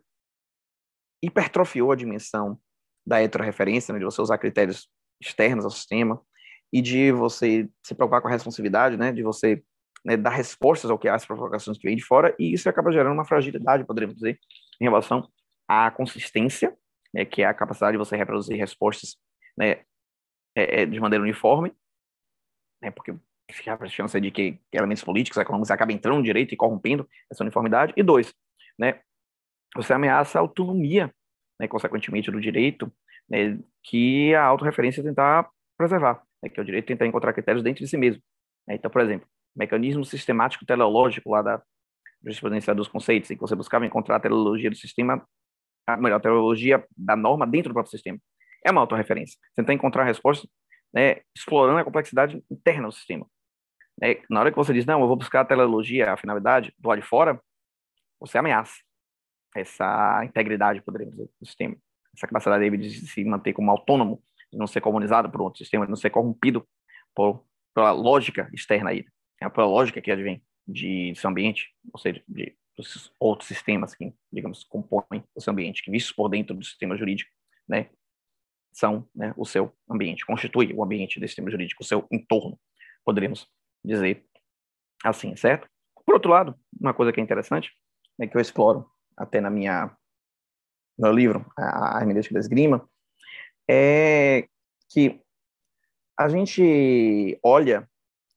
hipertrofiou a dimensão da heterorreferência, né, de você usar critérios externos ao sistema, e de você se preocupar com a responsividade, né, de você né, dar respostas ao que as provocações que vem de fora, e isso acaba gerando uma fragilidade, poderíamos dizer, em relação à consistência, né, que é a capacidade de você reproduzir respostas né, é, é de maneira uniforme, né, porque fica a chance de que elementos políticos, econômicos acabem entrando no direito e corrompendo essa uniformidade, e dois, né, você ameaça a autonomia, né, consequentemente, do direito, né, que a autorreferência tentar preservar né, que é o direito de tentar encontrar critérios dentro de si mesmo. Né? Então, por exemplo, mecanismo sistemático teleológico lá da jurisprudência dos conceitos, em que você buscava encontrar a teleologia do sistema, a melhor, a teleologia da norma dentro do próprio sistema. É uma autorreferência. Tentar encontrar a resposta né, explorando a complexidade interna do sistema. Né? na hora que você diz, não, eu vou buscar a teleologia, a finalidade, do lado de fora, você ameaça essa integridade, poderíamos dizer, do sistema, essa capacidade dele de se manter como autônomo de não ser comunizado por outro sistema, de não ser corrompido por, pela lógica externa aí, é pela lógica que advém de, seu ambiente, ou seja, de, dos outros sistemas que, digamos, compõem o seu ambiente, que vistos por dentro do sistema jurídico, né, são né, o seu ambiente, constitui o ambiente desse sistema jurídico, o seu entorno, poderíamos dizer assim, certo? Por outro lado, uma coisa que é interessante, é que eu exploro até na minha no meu livro, A Hermenêutica da Esgrima, é que a gente olha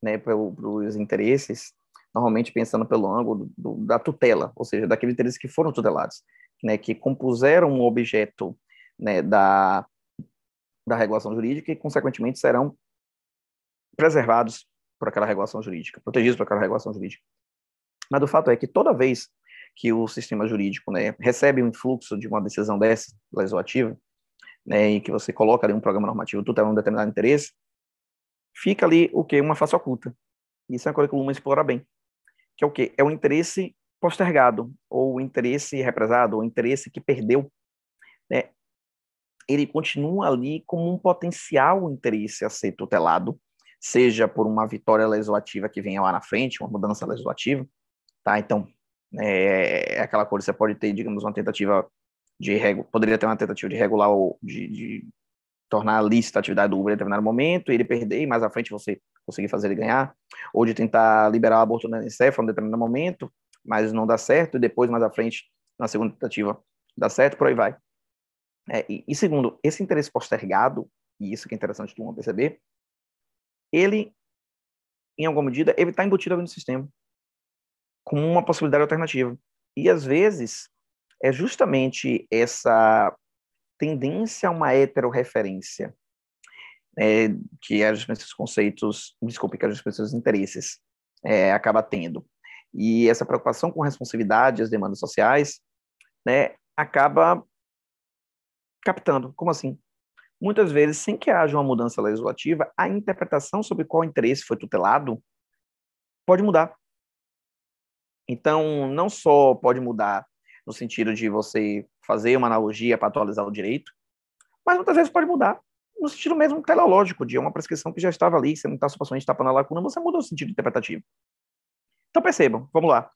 né, para os interesses, normalmente pensando pelo ângulo do, do, da tutela, ou seja, daqueles interesses que foram tutelados, né, que compuseram um objeto né, da, da regulação jurídica e, consequentemente, serão preservados por aquela regulação jurídica, protegidos por aquela regulação jurídica. Mas o fato é que toda vez que o sistema jurídico né, recebe um influxo de uma decisão dessa, legislativa, né, em que você coloca ali um programa normativo tutelando um determinado interesse, fica ali o que uma face oculta. Isso é uma coisa que o Lumen explora bem, que é o que é o interesse postergado ou o interesse represado, ou o interesse que perdeu, né? Ele continua ali como um potencial interesse a ser tutelado, seja por uma vitória legislativa que venha lá na frente, uma mudança legislativa, tá? Então, é, é aquela coisa, você pode ter, digamos, uma tentativa de poderia ter uma tentativa de regular ou de, de tornar lícita a atividade do Uber em determinado momento, ele perder e mais à frente você conseguir fazer ele ganhar, ou de tentar liberar o aborto na encéfalo em determinado momento, mas não dá certo, e depois mais à frente, na segunda tentativa, dá certo, por aí vai. É, e, e, segundo, esse interesse postergado, e isso que é interessante tu perceber, ele, em alguma medida, ele está embutido ali no sistema, com uma possibilidade alternativa. E às vezes, é justamente essa tendência a uma heterorreferência, é, que as esses conceitos, desculpe, que as pessoas interesses é, acaba tendo. E essa preocupação com responsividade as demandas sociais, né, acaba captando. Como assim? Muitas vezes, sem que haja uma mudança legislativa, a interpretação sobre qual interesse foi tutelado pode mudar. Então, não só pode mudar no sentido de você fazer uma analogia para atualizar o direito, mas muitas vezes pode mudar no sentido mesmo teleológico, de uma prescrição que já estava ali, você não está supostamente tapando a lacuna, você mudou o sentido interpretativo. Então percebam, vamos lá.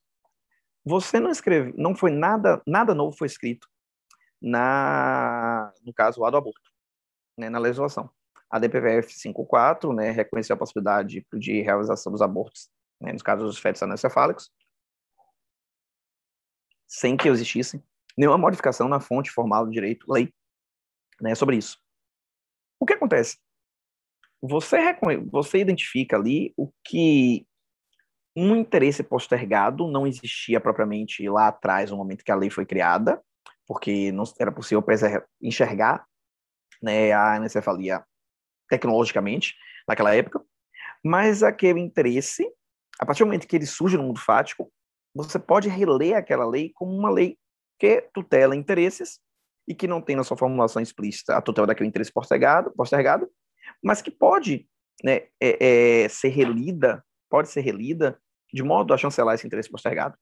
Você não escreve, não foi nada, nada novo foi escrito na, no caso lá do aborto, né, na legislação. A DPVF 54, né, reconheceu a possibilidade de realização dos abortos, né, nos casos dos fetos anencefálicos, sem que existisse nenhuma modificação na fonte formal do direito, lei, né, sobre isso. O que acontece? Você, você identifica ali o que um interesse postergado não existia propriamente lá atrás, no momento que a lei foi criada, porque não era possível enxergar né, a encefalia tecnologicamente naquela época, mas aquele interesse, a partir do momento que ele surge no mundo fático, você pode reler aquela lei como uma lei que tutela interesses e que não tem na sua formulação explícita a tutela daquele interesse postergado, postergado mas que pode né, é, é, ser relida, pode ser relida de modo a chancelar esse interesse postergado.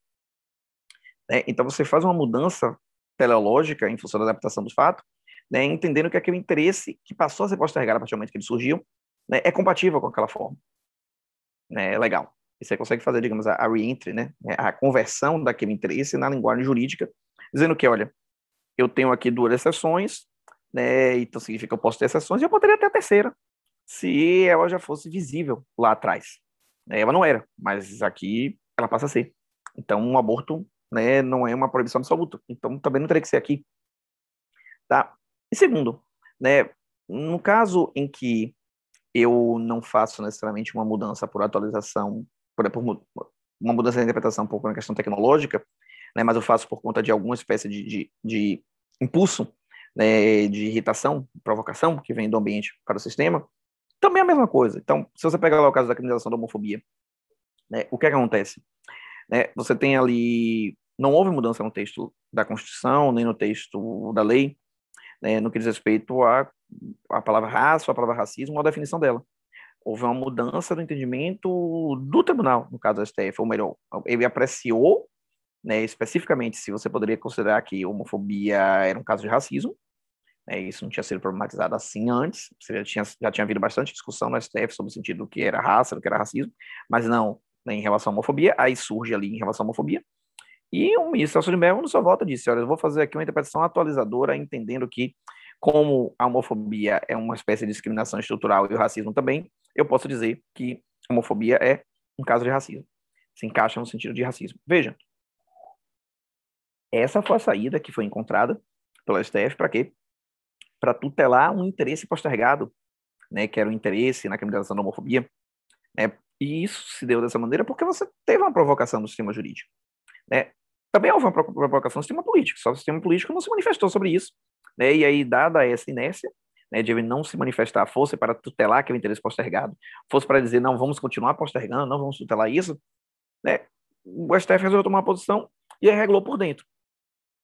Né? Então você faz uma mudança teleológica em função da adaptação do fato, né, entendendo que aquele interesse que passou a ser postergado a partir do momento que ele surgiu né, é compatível com aquela forma. Né, é legal. E você consegue fazer, digamos, a, reentry, né? É, a conversão daquele interesse na linguagem jurídica, dizendo que, olha, eu tenho aqui duas exceções, né? então significa que eu posso ter exceções, e eu poderia ter a terceira, se ela já fosse visível lá atrás. Né? Ela não era, mas aqui ela passa a ser. Então, um aborto né, não é uma proibição absoluta. Então, também não teria que ser aqui. Tá? E segundo, né, no caso em que eu não faço necessariamente uma mudança por atualização por, por uma mudança de interpretação um pouco na questão tecnológica, né, mas eu faço por conta de alguma espécie de, de, de impulso, né, de irritação, provocação que vem do ambiente para o sistema, também é a mesma coisa. Então, se você pegar lá o caso da criminalização da homofobia, né, o que, é que acontece? Né, você tem ali, não houve mudança no texto da Constituição, nem no texto da lei, né, no que diz respeito à, a palavra raça, à palavra racismo, à definição dela houve uma mudança no entendimento do tribunal, no caso do STF, ou melhor, ele apreciou né, especificamente se você poderia considerar que homofobia era um caso de racismo, né, isso não tinha sido problematizado assim antes, já tinha, já tinha havido bastante discussão no STF sobre o sentido do que era raça, do que era racismo, mas não né, em relação à homofobia, aí surge ali em relação à homofobia, e o ministro Celso de Mello, no seu voto, disse, olha, eu vou fazer aqui uma interpretação atualizadora, entendendo que como a homofobia é uma espécie de discriminação estrutural e o racismo também, eu posso dizer que homofobia é um caso de racismo. Se encaixa no sentido de racismo. Veja, essa foi a saída que foi encontrada pela STF para quê? Para tutelar um interesse postergado, né, que era o interesse na criminalização da homofobia. Né, e isso se deu dessa maneira porque você teve uma provocação do sistema jurídico. Né? Também houve uma provocação do sistema político, só o sistema político não se manifestou sobre isso né? E aí, dada essa inércia, né, de ele não se manifestar, fosse para tutelar aquele interesse postergado, fosse para dizer, não, vamos continuar postergando, não vamos tutelar isso, né, o STF resolveu tomar uma posição e regulou por dentro,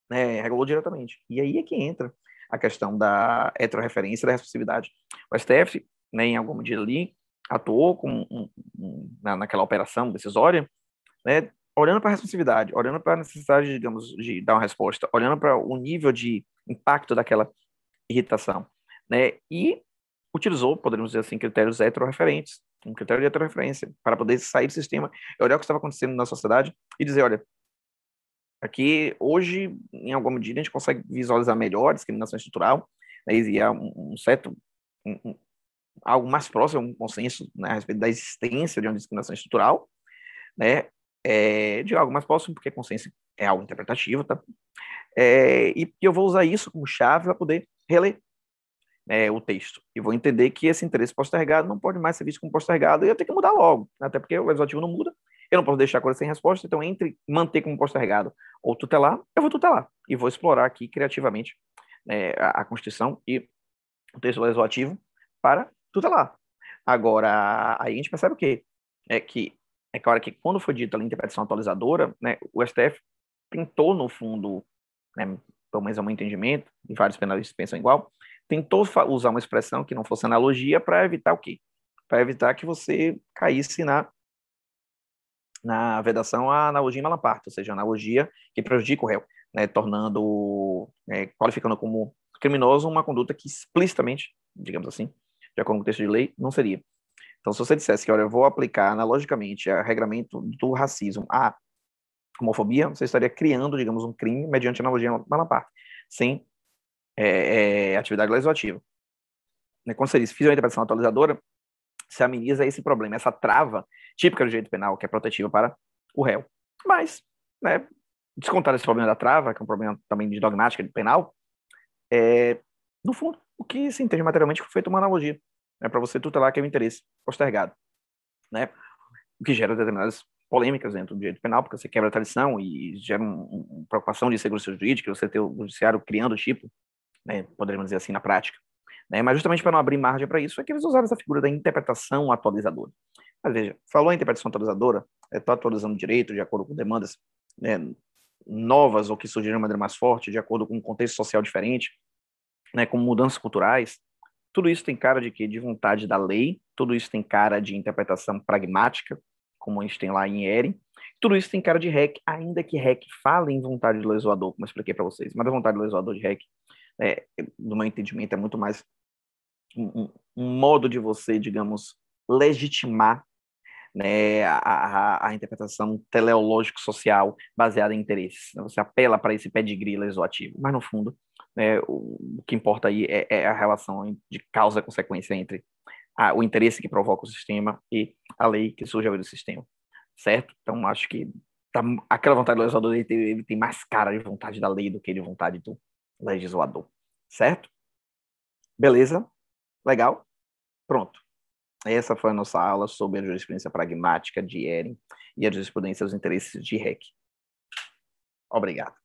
né, regulou diretamente. E aí é que entra a questão da heterorreferência da responsividade. O STF, né, em alguma medida ali, atuou com, um, um, na, naquela operação decisória, né, olhando para a responsividade, olhando para a necessidade, digamos, de dar uma resposta, olhando para o nível de impacto daquela irritação, né? E utilizou, poderíamos dizer assim, critérios heteroreferentes, um critério de heteroreferência, para poder sair do sistema olhar o que estava acontecendo na sociedade e dizer, olha, aqui hoje, em alguma medida, a gente consegue visualizar melhor a discriminação estrutural, né? e há é um, certo, um, um, algo mais próximo, um consenso né, a respeito da existência de uma discriminação estrutural, né? É, de algo mais próximo, porque consenso é algo interpretativo, tá? é, e eu vou usar isso como chave para poder reler é, o texto. E vou entender que esse interesse postergado não pode mais ser visto como postergado e eu tenho que mudar logo, até porque o legislativo não muda, eu não posso deixar a coisa sem resposta, então entre manter como postergado ou tutelar, eu vou tutelar e vou explorar aqui criativamente é, a, a Constituição e o texto legislativo para tutelar. Agora, aí a gente percebe o quê? É que é claro que quando foi dita a interpretação atualizadora, né, o STF tentou, no fundo, né, pelo menos é o meu entendimento, e vários penalistas pensam igual, tentou usar uma expressão que não fosse analogia para evitar o quê? Para evitar que você caísse na na vedação à analogia em malaparta, ou seja, analogia que prejudica o réu, né, tornando, é, qualificando como criminoso uma conduta que explicitamente, digamos assim, de acordo com o texto de lei, não seria. Então, se você dissesse que, olha, eu vou aplicar analogicamente a regramento do racismo a homofobia, você estaria criando, digamos, um crime mediante analogia Bonaparte, sem é, é, atividade legislativa. Né, quando você diz, fiz uma interpretação atualizadora, se ameniza esse problema, essa trava típica do direito penal, que é protetiva para o réu. Mas, né, descontar esse problema da trava, que é um problema também de dogmática de penal, é, no fundo, o que se entende materialmente foi feito uma analogia, né, para você tutelar aquele interesse postergado, né, o que gera determinadas polêmicas dentro do direito penal, porque você quebra a tradição e gera uma um, preocupação de segurança jurídica, você ter o judiciário criando o tipo, né, poderíamos dizer assim, na prática. Né? Mas justamente para não abrir margem para isso, é que eles usaram essa figura da interpretação atualizadora. Mas veja, falou em interpretação atualizadora, está é, atualizando direito de acordo com demandas né, novas ou que surgiram de maneira mais forte, de acordo com um contexto social diferente, né, com mudanças culturais, tudo isso tem cara de quê? De vontade da lei, tudo isso tem cara de interpretação pragmática, como a gente tem lá em Eren. Tudo isso tem cara de hack, ainda que hack fale em vontade do lesoador, como eu expliquei para vocês. Mas a vontade do lesoador de hack, é, do meu entendimento, é muito mais um, um modo de você, digamos, legitimar né, a, a, a, interpretação teleológico-social baseada em interesses. Né? Você apela para esse pedigree legislativo, mas no fundo, né, o, o, que importa aí é, é a relação de causa-consequência entre a, o interesse que provoca o sistema e a lei que surge ao do sistema, certo? Então, acho que tá, aquela vontade do legislador ele tem, ele tem, mais cara de vontade da lei do que de vontade do legislador, certo? Beleza? Legal? Pronto. Essa foi a nossa aula sobre a jurisprudência pragmática de Eren e a jurisprudência dos interesses de Heck. Obrigado.